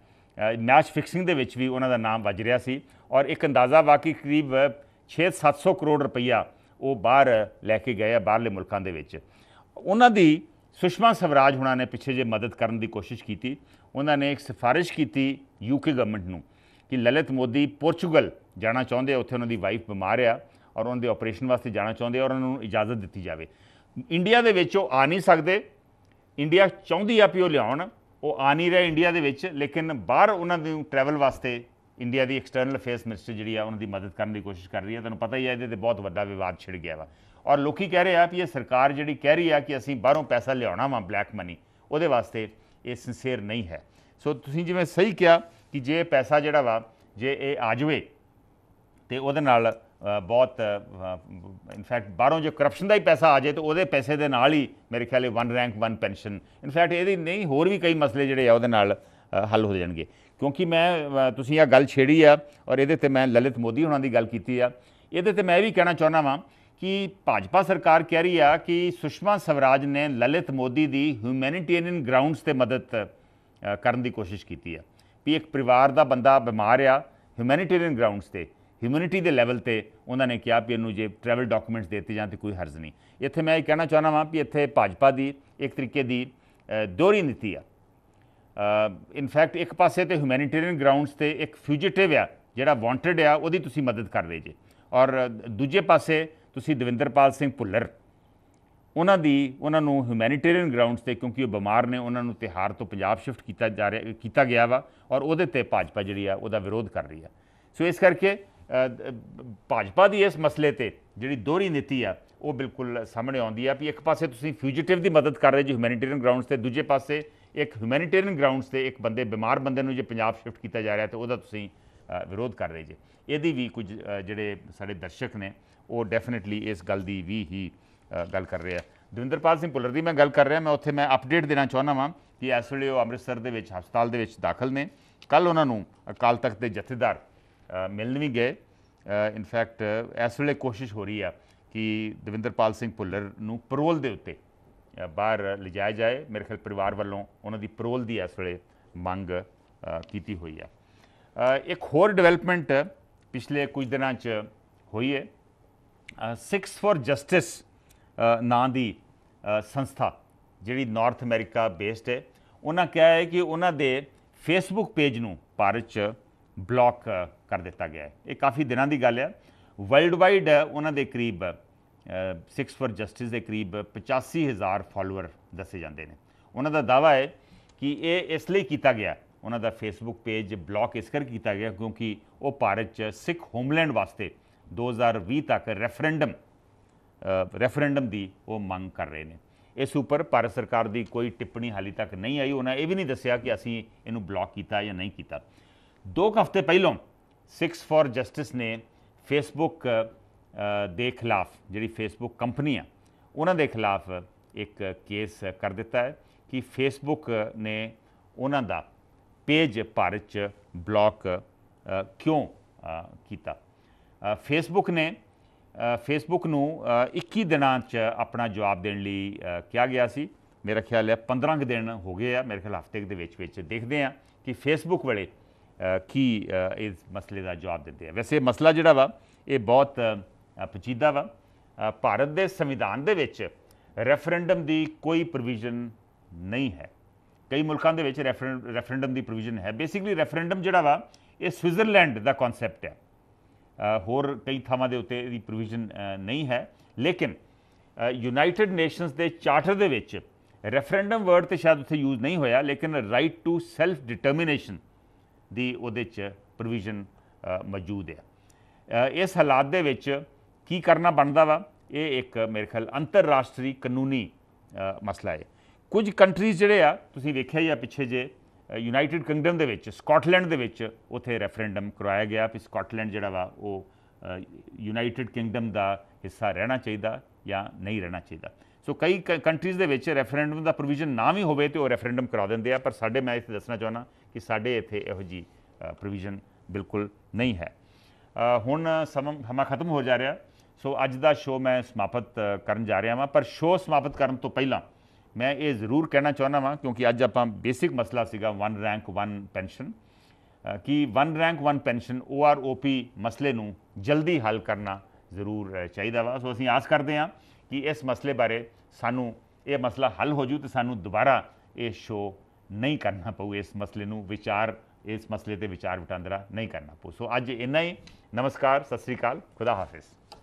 ਮੈਚ ਫਿਕਸਿੰਗ ਦੇ ਵਿੱਚ ਵੀ ਉਹਨਾਂ ਦਾ ਨਾਮ ਵੱਜ ਰਿਹਾ ਸੀ ਔਰ ਇੱਕ ਅੰਦਾਜ਼ਾ ਵਾਕੀ ਕਰੀਬ 6-700 ਕਰੋੜ ਰੁਪਈਆ ਉਹ ਬਾਹਰ ਲੈ ਕੇ ਗਏ ਆ ਬਾਹਰਲੇ ਮੁਲਕਾਂ ਦੇ ਵਿੱਚ ਉਹਨਾਂ ਦੀ ਸੁਸ਼ਮਾ ਸਵਰਾਜ ਹੁਣਾਂ ਨੇ ਪਿੱਛੇ ਜੇ ਮਦਦ ਕਰਨ ਦੀ ਕੋਸ਼ਿਸ਼ ਕੀਤੀ ਉਹਨਾਂ ਨੇ ਇੱਕ ਸਿਫਾਰਿਸ਼ ਕੀਤੀ ਯੂਕੇ ਗਵਰਨਮੈਂਟ ਨੂੰ ਕਿ ਲਲਿਤ ਮੋਦੀ ਪੋਰਚੁਗਲ ਜਾਣਾ ਚਾਹੁੰਦੇ ਆ ਉੱਥੇ ਉਹਨਾਂ ਦੀ ਵਾਈਫ ਬਿਮਾਰ ਆ ਔਰ ਉਹਨਾਂ ਦੇ ਆਪਰੇਸ਼ਨ ਵਾਸਤੇ ਜਾਣਾ ਚਾਹੁੰਦੇ ਆ ਔਰ ਉਹਨਾਂ ਨੂੰ ਇਜਾਜ਼ਤ ਦਿੱਤੀ ਜਾਵੇ ਇੰਡੀਆ ਦੇ ਵਿੱਚ ਉਹ ਆ ਨਹੀਂ ਸਕਦੇ ਇੰਡੀਆ ਚਾਹੁੰਦੀ ਆ ਉਹ ਲਿਆਉਣ ਉਹ ਆ ਨਹੀਂ ਰਿਹਾ ਇੰਡੀਆ ਦੇ ਵਿੱਚ ਲੇਕਿਨ ਬਾਹਰ ਉਹਨਾਂ ਨੂੰ ਟਰੈਵਲ ਵਾਸਤੇ ਇੰਡੀਆ ਦੀ ਐਕਸਟਰਨਲ ਅਫੇਅਰਸ ਮਿਨਿਸਟਰ ਜਿਹੜੀ ਆ ਉਹਨਾਂ ਦੀ ਮਦਦ ਕਰਨ ਦੀ ਕੋਸ਼ਿਸ਼ ਕਰ ਰਹੀ ਹੈ ਤੁਹਾਨੂੰ ਪਤਾ ਹੀ ਹੈ ਇਹਦੇ ਤੇ ਬਹੁਤ ਵੱਡਾ ਵਿਵਾਦ ਛਿੜ ਗਿਆ ਵਾ ਔਰ ਲੋਕੀ ਕਹਿ ਰਹੇ ਆ ਕਿ ਇਹ ਸਰਕਾਰ ਜਿਹੜੀ ਕਹਿ ਰਹੀ ਆ ਕਿ ਅਸੀਂ ਬਾਹਰੋਂ ਪੈਸਾ ਲਿਆਉਣਾ ਵਾ ਬਲੈਕ ਮਨੀ ਉਹਦੇ ਵਾਸਤੇ ਇਹ ਸincere ਨਹੀਂ ਹੈ ਸੋ ਤੁਸੀਂ ਜਿਵੇਂ ਸਹੀ ਕਿਹਾ ਕਿ ਜੇ ਪੈਸਾ ਜਿਹੜਾ ਵਾ ਜੇ ਇਹ ਆ ਜਵੇ ਤੇ ਉਹਦੇ ਨਾਲ ਬਹੁਤ ਇਨਫੈਕਟ ਬਾਹਰੋਂ ਜੋ ਕਰਪਸ਼ਨ ਦਾ ਹੀ ਪੈਸਾ ਆ ਜਾਏ ਤੇ ਉਹਦੇ ਪੈਸੇ ਦੇ ਨਾਲ ਹੀ ਮੇਰੇ ਖਿਆਲੇ one rank one pension in fact ਇਹਦੀ ਨਹੀਂ ਹੋਰ ਵੀ ਕਈ ਮਸਲੇ ਜਿਹੜੇ ਆ ਉਹਦੇ ਨਾਲ ਹੱਲ ਹੋ ਜਾਣਗੇ ਕਿਉਂਕਿ ਮੈਂ ਤੁਸੀਂ ਇਹ ਗੱਲ ਛੇੜੀ ਆ ਔਰ ਇਹਦੇ ਤੇ ਮੈਂ ਲਲਿਤ ਮੋਦੀ ਹੁਣਾਂ ਦੀ ਗੱਲ ਕੀਤੀ ਆ ਇਹਦੇ ਤੇ ਮੈਂ ਇਹ ਵੀ ਕਹਿਣਾ ਚਾਹੁੰਦਾ ਵਾਂ ਕਿ ਭਾਜਪਾ ਸਰਕਾਰ ਕਹਿ ਰਹੀ ਆ ਕਿ ਸੁਸ਼ਮਾ ਸਵਰਾਜ ਨੇ ਲਲਿਤ ਮੋਦੀ ਦੀ ਹਿਊਮੈਨਿਟੀਅਨ ਗਰਾਊਂਡਸ ਤੇ ਮਦਦ ਕਰਨ ਦੀ ਕੋਸ਼ਿਸ਼ ਕੀਤੀ ਆ ਵੀ ਇੱਕ ਪਰਿਵਾਰ ਦਾ ਬੰਦਾ ਬਿਮਾਰ ਆ ਹਿਊਮੈਨਿਟੇਰੀਅਨ ਗਰਾਊਂਡਸ ਤੇ ਹਿਊਮੈਨਿਟੀ ਦੇ ਲੈਵਲ ਤੇ ਉਹਨਾਂ ਨੇ ਕਿਹਾ ਵੀ ਇਹਨੂੰ ਜੇ ਟਰੈਵਲ ਡਾਕੂਮੈਂਟਸ ਦਿੱਤੇ ਜਾਂ ਤੇ ਕੋਈ ਹਰਜ਼ ਨਹੀਂ ਇੱਥੇ ਮੈਂ ਇਹ ਕਹਿਣਾ ਚਾਹਣਾ ਵਾਂ ਵੀ ਇੱਥੇ ਭਾਜਪਾ ਦੀ ਇੱਕ ਤਰੀਕੇ ਦੀ ਦੋਹਰੀ ਨੀਤੀ ਆ ਇਨਫੈਕਟ ਇੱਕ ਪਾਸੇ ਤੇ ਹਿਊਮੈਨਿਟੇਰੀਅਨ ਗਰਾਊਂਡਸ ਤੇ ਇੱਕ ਫਿਊਜੀਟਿਵ ਆ ਜਿਹੜਾ ਵਾਂਟਡ ਆ ਉਹਦੀ ਤੁਸੀਂ ਮਦਦ ਕਰ ਜੇ ਔਰ ਦੂਜੇ ਪਾਸੇ ਤੁਸੀਂ ਦਵਿੰਦਰਪਾਲ ਸਿੰਘ ਭੁੱਲਰ ਉਹਨਾਂ ਦੀ ਉਹਨਾਂ ਨੂੰ ਹਿਊਮੈਨਿਟੇਰੀਅਨ ਗਰਾਊਂਡਸ ਤੇ ਕਿਉਂਕਿ ਉਹ ਬਿਮਾਰ ਨੇ ਉਹਨਾਂ ਨੂੰ ਤਿਹਾਰ ਤੋਂ ਪੰਜਾਬ ਸ਼ਿਫਟ ਕੀਤਾ ਜਾ ਰਿਹਾ ਕੀਤਾ ਗਿਆ ਵਾ ਔਰ ਉਹਦੇ ਤੇ ਭਾਜਪਾ ਜਿਹੜੀ ਆ ਉਹਦਾ ਵਿਰੋਧ ਕਰ ਰਹੀ ਆ ਸੋ ਇਸ ਕਰਕੇ ਭਾਜਪਾ ਦੀ ਇਸ ਮਸਲੇ ਤੇ ਜਿਹੜੀ ਦੋਹਰੀ ਨੀਤੀ ਆ ਉਹ ਬਿਲਕੁਲ ਸਾਹਮਣੇ ਆਉਂਦੀ ਆ ਵੀ ਇੱਕ ਪਾਸੇ ਤੁਸੀਂ ਫਿਊਜੀਟਿਵ ਦੀ ਮਦਦ ਕਰ ਰਹੇ ਜੀ ਹਿਊਮੈਨਿਟੇਰੀਅਨ ਗਰਾਊਂਡਸ ਤੇ ਦੂਜੇ ਪਾਸੇ ਇੱਕ ਹਿਊਮੈਨਿਟੇਰੀਅਨ ਗਰਾਊਂਡਸ ਤੇ ਇੱਕ ਬੰਦੇ ਬਿਮਾਰ ਬੰਦੇ ਨੂੰ ਜੇ ਪੰਜਾਬ ਸ਼ਿਫਟ ਕੀਤਾ ਜਾ ਰਿਹਾ ਤੇ ਉਹਦਾ ਤੁਸੀਂ ਵਿਰੋਧ ਕਰ ਰਹੇ ਜੇ ਇਹਦੀ ਵੀ ਕੁਝ ਜਿਹੜੇ ਸਾਡੇ ਦਰਸ਼ਕ ਨੇ ਉਹ ਡੈਫੀਨਿਟਲੀ ਇਸ ਗੱਲ ਦੀ ਵੀ ਹੀ ਗੱਲ ਕਰ ਰਿਹਾ ਦਵਿੰਦਰਪਾਲ ਸਿੰਘ ਪੁੱਲਰ ਦੀ ਮੈਂ ਗੱਲ ਕਰ ਰਿਹਾ ਮੈਂ ਉੱਥੇ ਮੈਂ ਅਪਡੇਟ ਦੇਣਾ ਚਾਹੁੰਦਾ ਵਾਂ ਕਿ ਇਸ ਵੇਲੇ ਉਹ ਅੰਮ੍ਰਿਤਸਰ ਦੇ ਵਿੱਚ ਹਸਪਤਾਲ ਦੇ ਵਿੱਚ ਦਾਖਲ ਨੇ ਕੱਲ ਉਹਨਾਂ ਨੂੰ ਅਕਾਲ ਤਖਤ ਦੇ ਜਥੇਦਾਰ ਮਿਲਣ ਵੀ ਗਏ ਇਨਫੈਕਟ ਇਸ ਵੇਲੇ ਕੋਸ਼ਿਸ਼ ਹੋ ਰਹੀ ਆ ਕਿ ਦਵਿੰਦਰਪਾਲ ਸਿੰਘ ਪੁੱਲਰ ਨੂੰ ਪਰੋਲ ਦੇ ਉੱਤੇ ਬਾਹਰ ਲਿਜਾਇਆ ਜਾਏ ਮੇਰੇ ਖਿਆਲ ਪਰਿਵਾਰ ਵੱਲੋਂ ਉਹਨਾਂ ਦੀ ਪਰੋਲ ਦੀ ਇਸ ਵੇਲੇ ਮੰਗ ਕੀਤੀ ਹੋਈ ਆ ਇੱਕ ਹੋਰ ਡਿਵੈਲਪਮੈਂਟ ਪਿਛਲੇ ਕੁਝ ਦਿਨਾਂ 'ਚ ਹੋਈ ਹੈ ਸਿਕਸ ਫॉर ਜਸਟਿਸ ਨਾਂ ਦੀ ਸੰਸਥਾ ਜਿਹੜੀ ਨਾਰਥ ਅਮਰੀਕਾ ਬੇਸਡ ਹੈ ਉਹਨਾਂ ਕਿਹਾ ਹੈ ਕਿ ਉਹਨਾਂ ਦੇ ਫੇਸਬੁੱਕ ਪੇਜ ਨੂੰ ਭਾਰਤ 'ਚ ਬਲੌਕ ਕਰ ਦਿੱਤਾ ਗਿਆ ਹੈ ਇਹ ਕਾਫੀ ਦਿਨਾਂ ਦੀ ਗੱਲ ਹੈ ਵਰਲਡ ਵਾਈਡ ਉਹਨਾਂ ਦੇ ਕਰੀਬ 6 ਫॉर ਜਸਟਿਸ ਦੇ ਕਰੀਬ 85000 ਫਾਲੋਅਰ ਦੱਸੇ ਜਾਂਦੇ ਨੇ ਉਹਨਾਂ ਦਾ ਦਾਵਾ ਹੈ ਕਿ ਇਹ ਇਸ ਲਈ ਕੀਤਾ ਗਿਆ ਉਹਨਾਂ ਦਾ ਫੇਸਬੁੱਕ ਪੇਜ ਬਲੌਕ ਇਸ ਕਰਕੇ ਕੀਤਾ ਗਿਆ ਕਿਉਂਕਿ ਉਹ ਭਾਰਤ 'ਚ ਸਿੱਖ ਹੋਮਲੈਂਡ ਵਾਸਤੇ 2020 ਤੱਕ ਰੈਫਰੈਂਡਮ ਰੈਫਰੈਂਡਮ ਦੀ ਉਹ ਮੰਗ ਕਰ ਰਹੇ ਨੇ ਇਸ ਉੱਪਰ ਭਾਰਤ ਸਰਕਾਰ ਦੀ ਕੋਈ ਟਿੱਪਣੀ ਹਾਲੇ ਤੱਕ ਨਹੀਂ ਆਈ ਉਹਨਾਂ ਇਹ ਵੀ ਨਹੀਂ ਦੱਸਿਆ ਕਿ ਅਸੀਂ ਇਹਨੂੰ ਬਲੌਕ ਕੀਤਾ ਜਾਂ ਨਹੀਂ ਕੀਤਾ ਦੋ ਹਫ਼ਤੇ ਪਹਿਲਾਂ 6 ਫਾਰ ਜਸਟਿਸ ਨੇ ਫੇਸਬੁੱਕ ਦੇ ਖਿਲਾਫ ਜਿਹੜੀ ਫੇਸਬੁੱਕ ਕੰਪਨੀ ਆ ਉਹਨਾਂ ਦੇ ਖਿਲਾਫ ਇੱਕ ਕੇਸ ਕਰ ਦਿੱਤਾ ਹੈ ਕਿ ਫੇਸਬੁੱਕ ਨੇ ਉਹਨਾਂ ਦਾ ਪੇਜ ਭਾਰਤ 'ਚ ਬਲੌਕ ਕਿਉਂ ਕੀਤਾ ਫੇਸਬੁੱਕ ਨੇ ਫੇਸਬੁੱਕ ਨੂੰ 21 ਦਿਨਾਂ 'ਚ ਆਪਣਾ ਜਵਾਬ ਦੇਣ ਲਈ ਕਿਹਾ ਗਿਆ ਸੀ ਮੇਰਾ ਖਿਆਲ ਹੈ 15 ਦਿਨ ਹੋ ਗਏ ਆ ਮੇਰੇ ਖਿਆਲ ਹਫ਼ਤੇ ਦੇ ਵਿੱਚ ਵਿੱਚ ਦੇਖਦੇ ਆ ਕਿ ਫੇਸਬੁੱਕ ਵਾਲੇ ਕੀ ਇਸ ਮਸਲੇ ਦਾ ਜਵਾਬ ਦਿੰਦੇ ਆ ਵੈਸੇ ਮਸਲਾ ਜਿਹੜਾ ਵਾ ਇਹ ਬਹੁਤ ਪਚੀਦਾ ਵਾ ਭਾਰਤ ਦੇ ਸੰਵਿਧਾਨ ਦੇ ਵਿੱਚ ਰੈਫਰੈਂਡਮ ਦੀ ਕੋਈ ਪ੍ਰੋਵੀਜ਼ਨ ਨਹੀਂ ਹੈ ਕਈ ਮੁਲਕਾਂ ਦੇ ਵਿੱਚ ਰੈਫਰੈਂਡਮ ਦੀ ਪ੍ਰੋਵੀਜ਼ਨ ਹੈ ਬੇਸਿਕਲੀ ਰੈਫਰੈਂਡਮ ਜਿਹੜਾ ਵਾ ਇਹ ਸਵਿਟਜ਼ਰਲੈਂਡ ਦਾ ਕਨਸੈਪਟ ਹੈ ਹੋਰ ਕਈ ਥਾਵਾਂ ਦੇ ਉੱਤੇ ਇਹਦੀ ਪ੍ਰੋਵੀਜ਼ਨ ਨਹੀਂ ਹੈ ਲੇਕਿਨ ਯੂਨਾਈਟਿਡ ਨੇਸ਼ਨਸ ਦੇ ਚਾਰਟਰ ਦੇ ਵਿੱਚ ਰੈਫਰੈਂਡਮ ਵਰਡ ਤੇ ਸ਼ਾਇਦ ਉੱਥੇ ਯੂਜ਼ ਨਹੀਂ ਹੋਇਆ ਲੇਕਿਨ ਰਾਈਟ ਟੂ ਸੈਲਫ ਡਿਟਰਮੀਨੇਸ਼ਨ ਦੀ ਉਹਦੇ 'ਚ ਪ੍ਰੋਵੀਜ਼ਨ ਮੌਜੂਦ ਹੈ ਇਸ ਹਾਲਾਤ ਦੇ ਵਿੱਚ ਕੀ ਕਰਨਾ ਬਣਦਾ ਵਾ ਇਹ ਇੱਕ ਮੇਰੇ ਖਿਆਲ ਅੰਤਰਰਾਸ਼ਟਰੀ ਕਾਨੂੰਨੀ ਮਸਲਾ ਹੈ ਕੁਝ ਕੰਟਰੀਜ਼ ਜਿਹੜੇ ਆ ਤੁਸੀਂ ਵੇਖਿਆ ਹੀ ਆ ਪਿੱਛੇ ਜੇ ਯੂਨਾਈਟਿਡ ਕਿੰਗਡਮ ਦੇ ਵਿੱਚ ਸਕਾਟਲੈਂਡ ਦੇ ਵਿੱਚ ਉੱਥੇ ਰੈਫਰੈਂਡਮ ਕਰਵਾਇਆ ਗਿਆ ਕਿ ਸਕਾਟਲੈਂਡ ਜਿਹੜਾ ਵਾ ਉਹ ਯੂਨਾਈਟਿਡ ਕਿੰਗਡਮ ਦਾ ਹਿੱਸਾ ਰਹਿਣਾ ਚਾਹੀਦਾ ਜਾਂ ਨਹੀਂ ਰਹਿਣਾ ਚਾਹੀਦਾ ਸੋ ਕਈ ਕੰਟਰੀਜ਼ ਦੇ ਵਿੱਚ ਰੈਫਰੈਂਡਮ ਦਾ ਪ੍ਰੋਵੀਜ਼ਨ ਨਾ ਵੀ ਹੋਵੇ ਤੇ ਉਹ ਰੈਫਰੈਂਡਮ ਕਰਾ ਦਿੰਦੇ ਆ ਪਰ ਸਾਡੇ ਮੈਂ ਇੱਥੇ ਦੱਸਣਾ ਚਾਹਣਾ ਕਿ ਸਾਡੇ ਇੱਥੇ ਇਹੋ ਜੀ ਪ੍ਰੋਵੀਜ਼ਨ ਬਿਲਕੁਲ ਨਹੀਂ ਹੈ ਹੁਣ ਸਮਾਂ ਖਤਮ ਹੋ ਜਾ ਰਿਹਾ ਸੋ ਅੱਜ ਦਾ ਸ਼ੋਅ ਮੈਂ ਸਮਾਪਤ ਕਰਨ ਜਾ ਰਿਹਾ ਹਾਂ ਪਰ ਸ਼ੋਅ ਸਮਾਪਤ ਕਰਨ ਤੋਂ ਪਹਿਲਾਂ ਮੈਂ ਇਹ ਜ਼ਰੂਰ ਕਹਿਣਾ ਚਾਹੁੰਦਾ ਹਾਂ ਕਿਉਂਕਿ ਅੱਜ ਆਪਾਂ ਬੇਸਿਕ ਮਸਲਾ ਸੀਗਾ ਵਨ ਰੈਂਕ ਵਨ ਪੈਨਸ਼ਨ ਕਿ one rank one pension OROP ਮਸਲੇ ਨੂੰ ਜਲਦੀ ਹੱਲ ਕਰਨਾ ਜ਼ਰੂਰ ਚਾਹੀਦਾ ਵਾ ਸੋ ਅਸੀਂ ਆਸ ਕਰਦੇ ਹਾਂ ਕਿ ਇਸ ਮਸਲੇ ਬਾਰੇ ਸਾਨੂੰ ਇਹ ਮਸਲਾ ਹੱਲ ਹੋ ਜੂ ਤੇ ਸਾਨੂੰ ਦੁਬਾਰਾ ਇਹ ਸ਼ੋ ਨਹੀਂ ਕਰਨਾ ਪਊ ਇਸ ਮਸਲੇ ਨੂੰ ਵਿਚਾਰ ਇਸ ਮਸਲੇ ਤੇ ਵਿਚਾਰ ਵਟਾਂਦਰਾ ਨਹੀਂ ਕਰਨਾ ਪਊ ਸੋ ਅੱਜ ਇੰਨਾ ਹੀ ਨਮਸਕਾਰ ਸਤਿ ਸ੍ਰੀ ਅਕਾਲ ਖੁਦਾ ਹਾਫਿਜ਼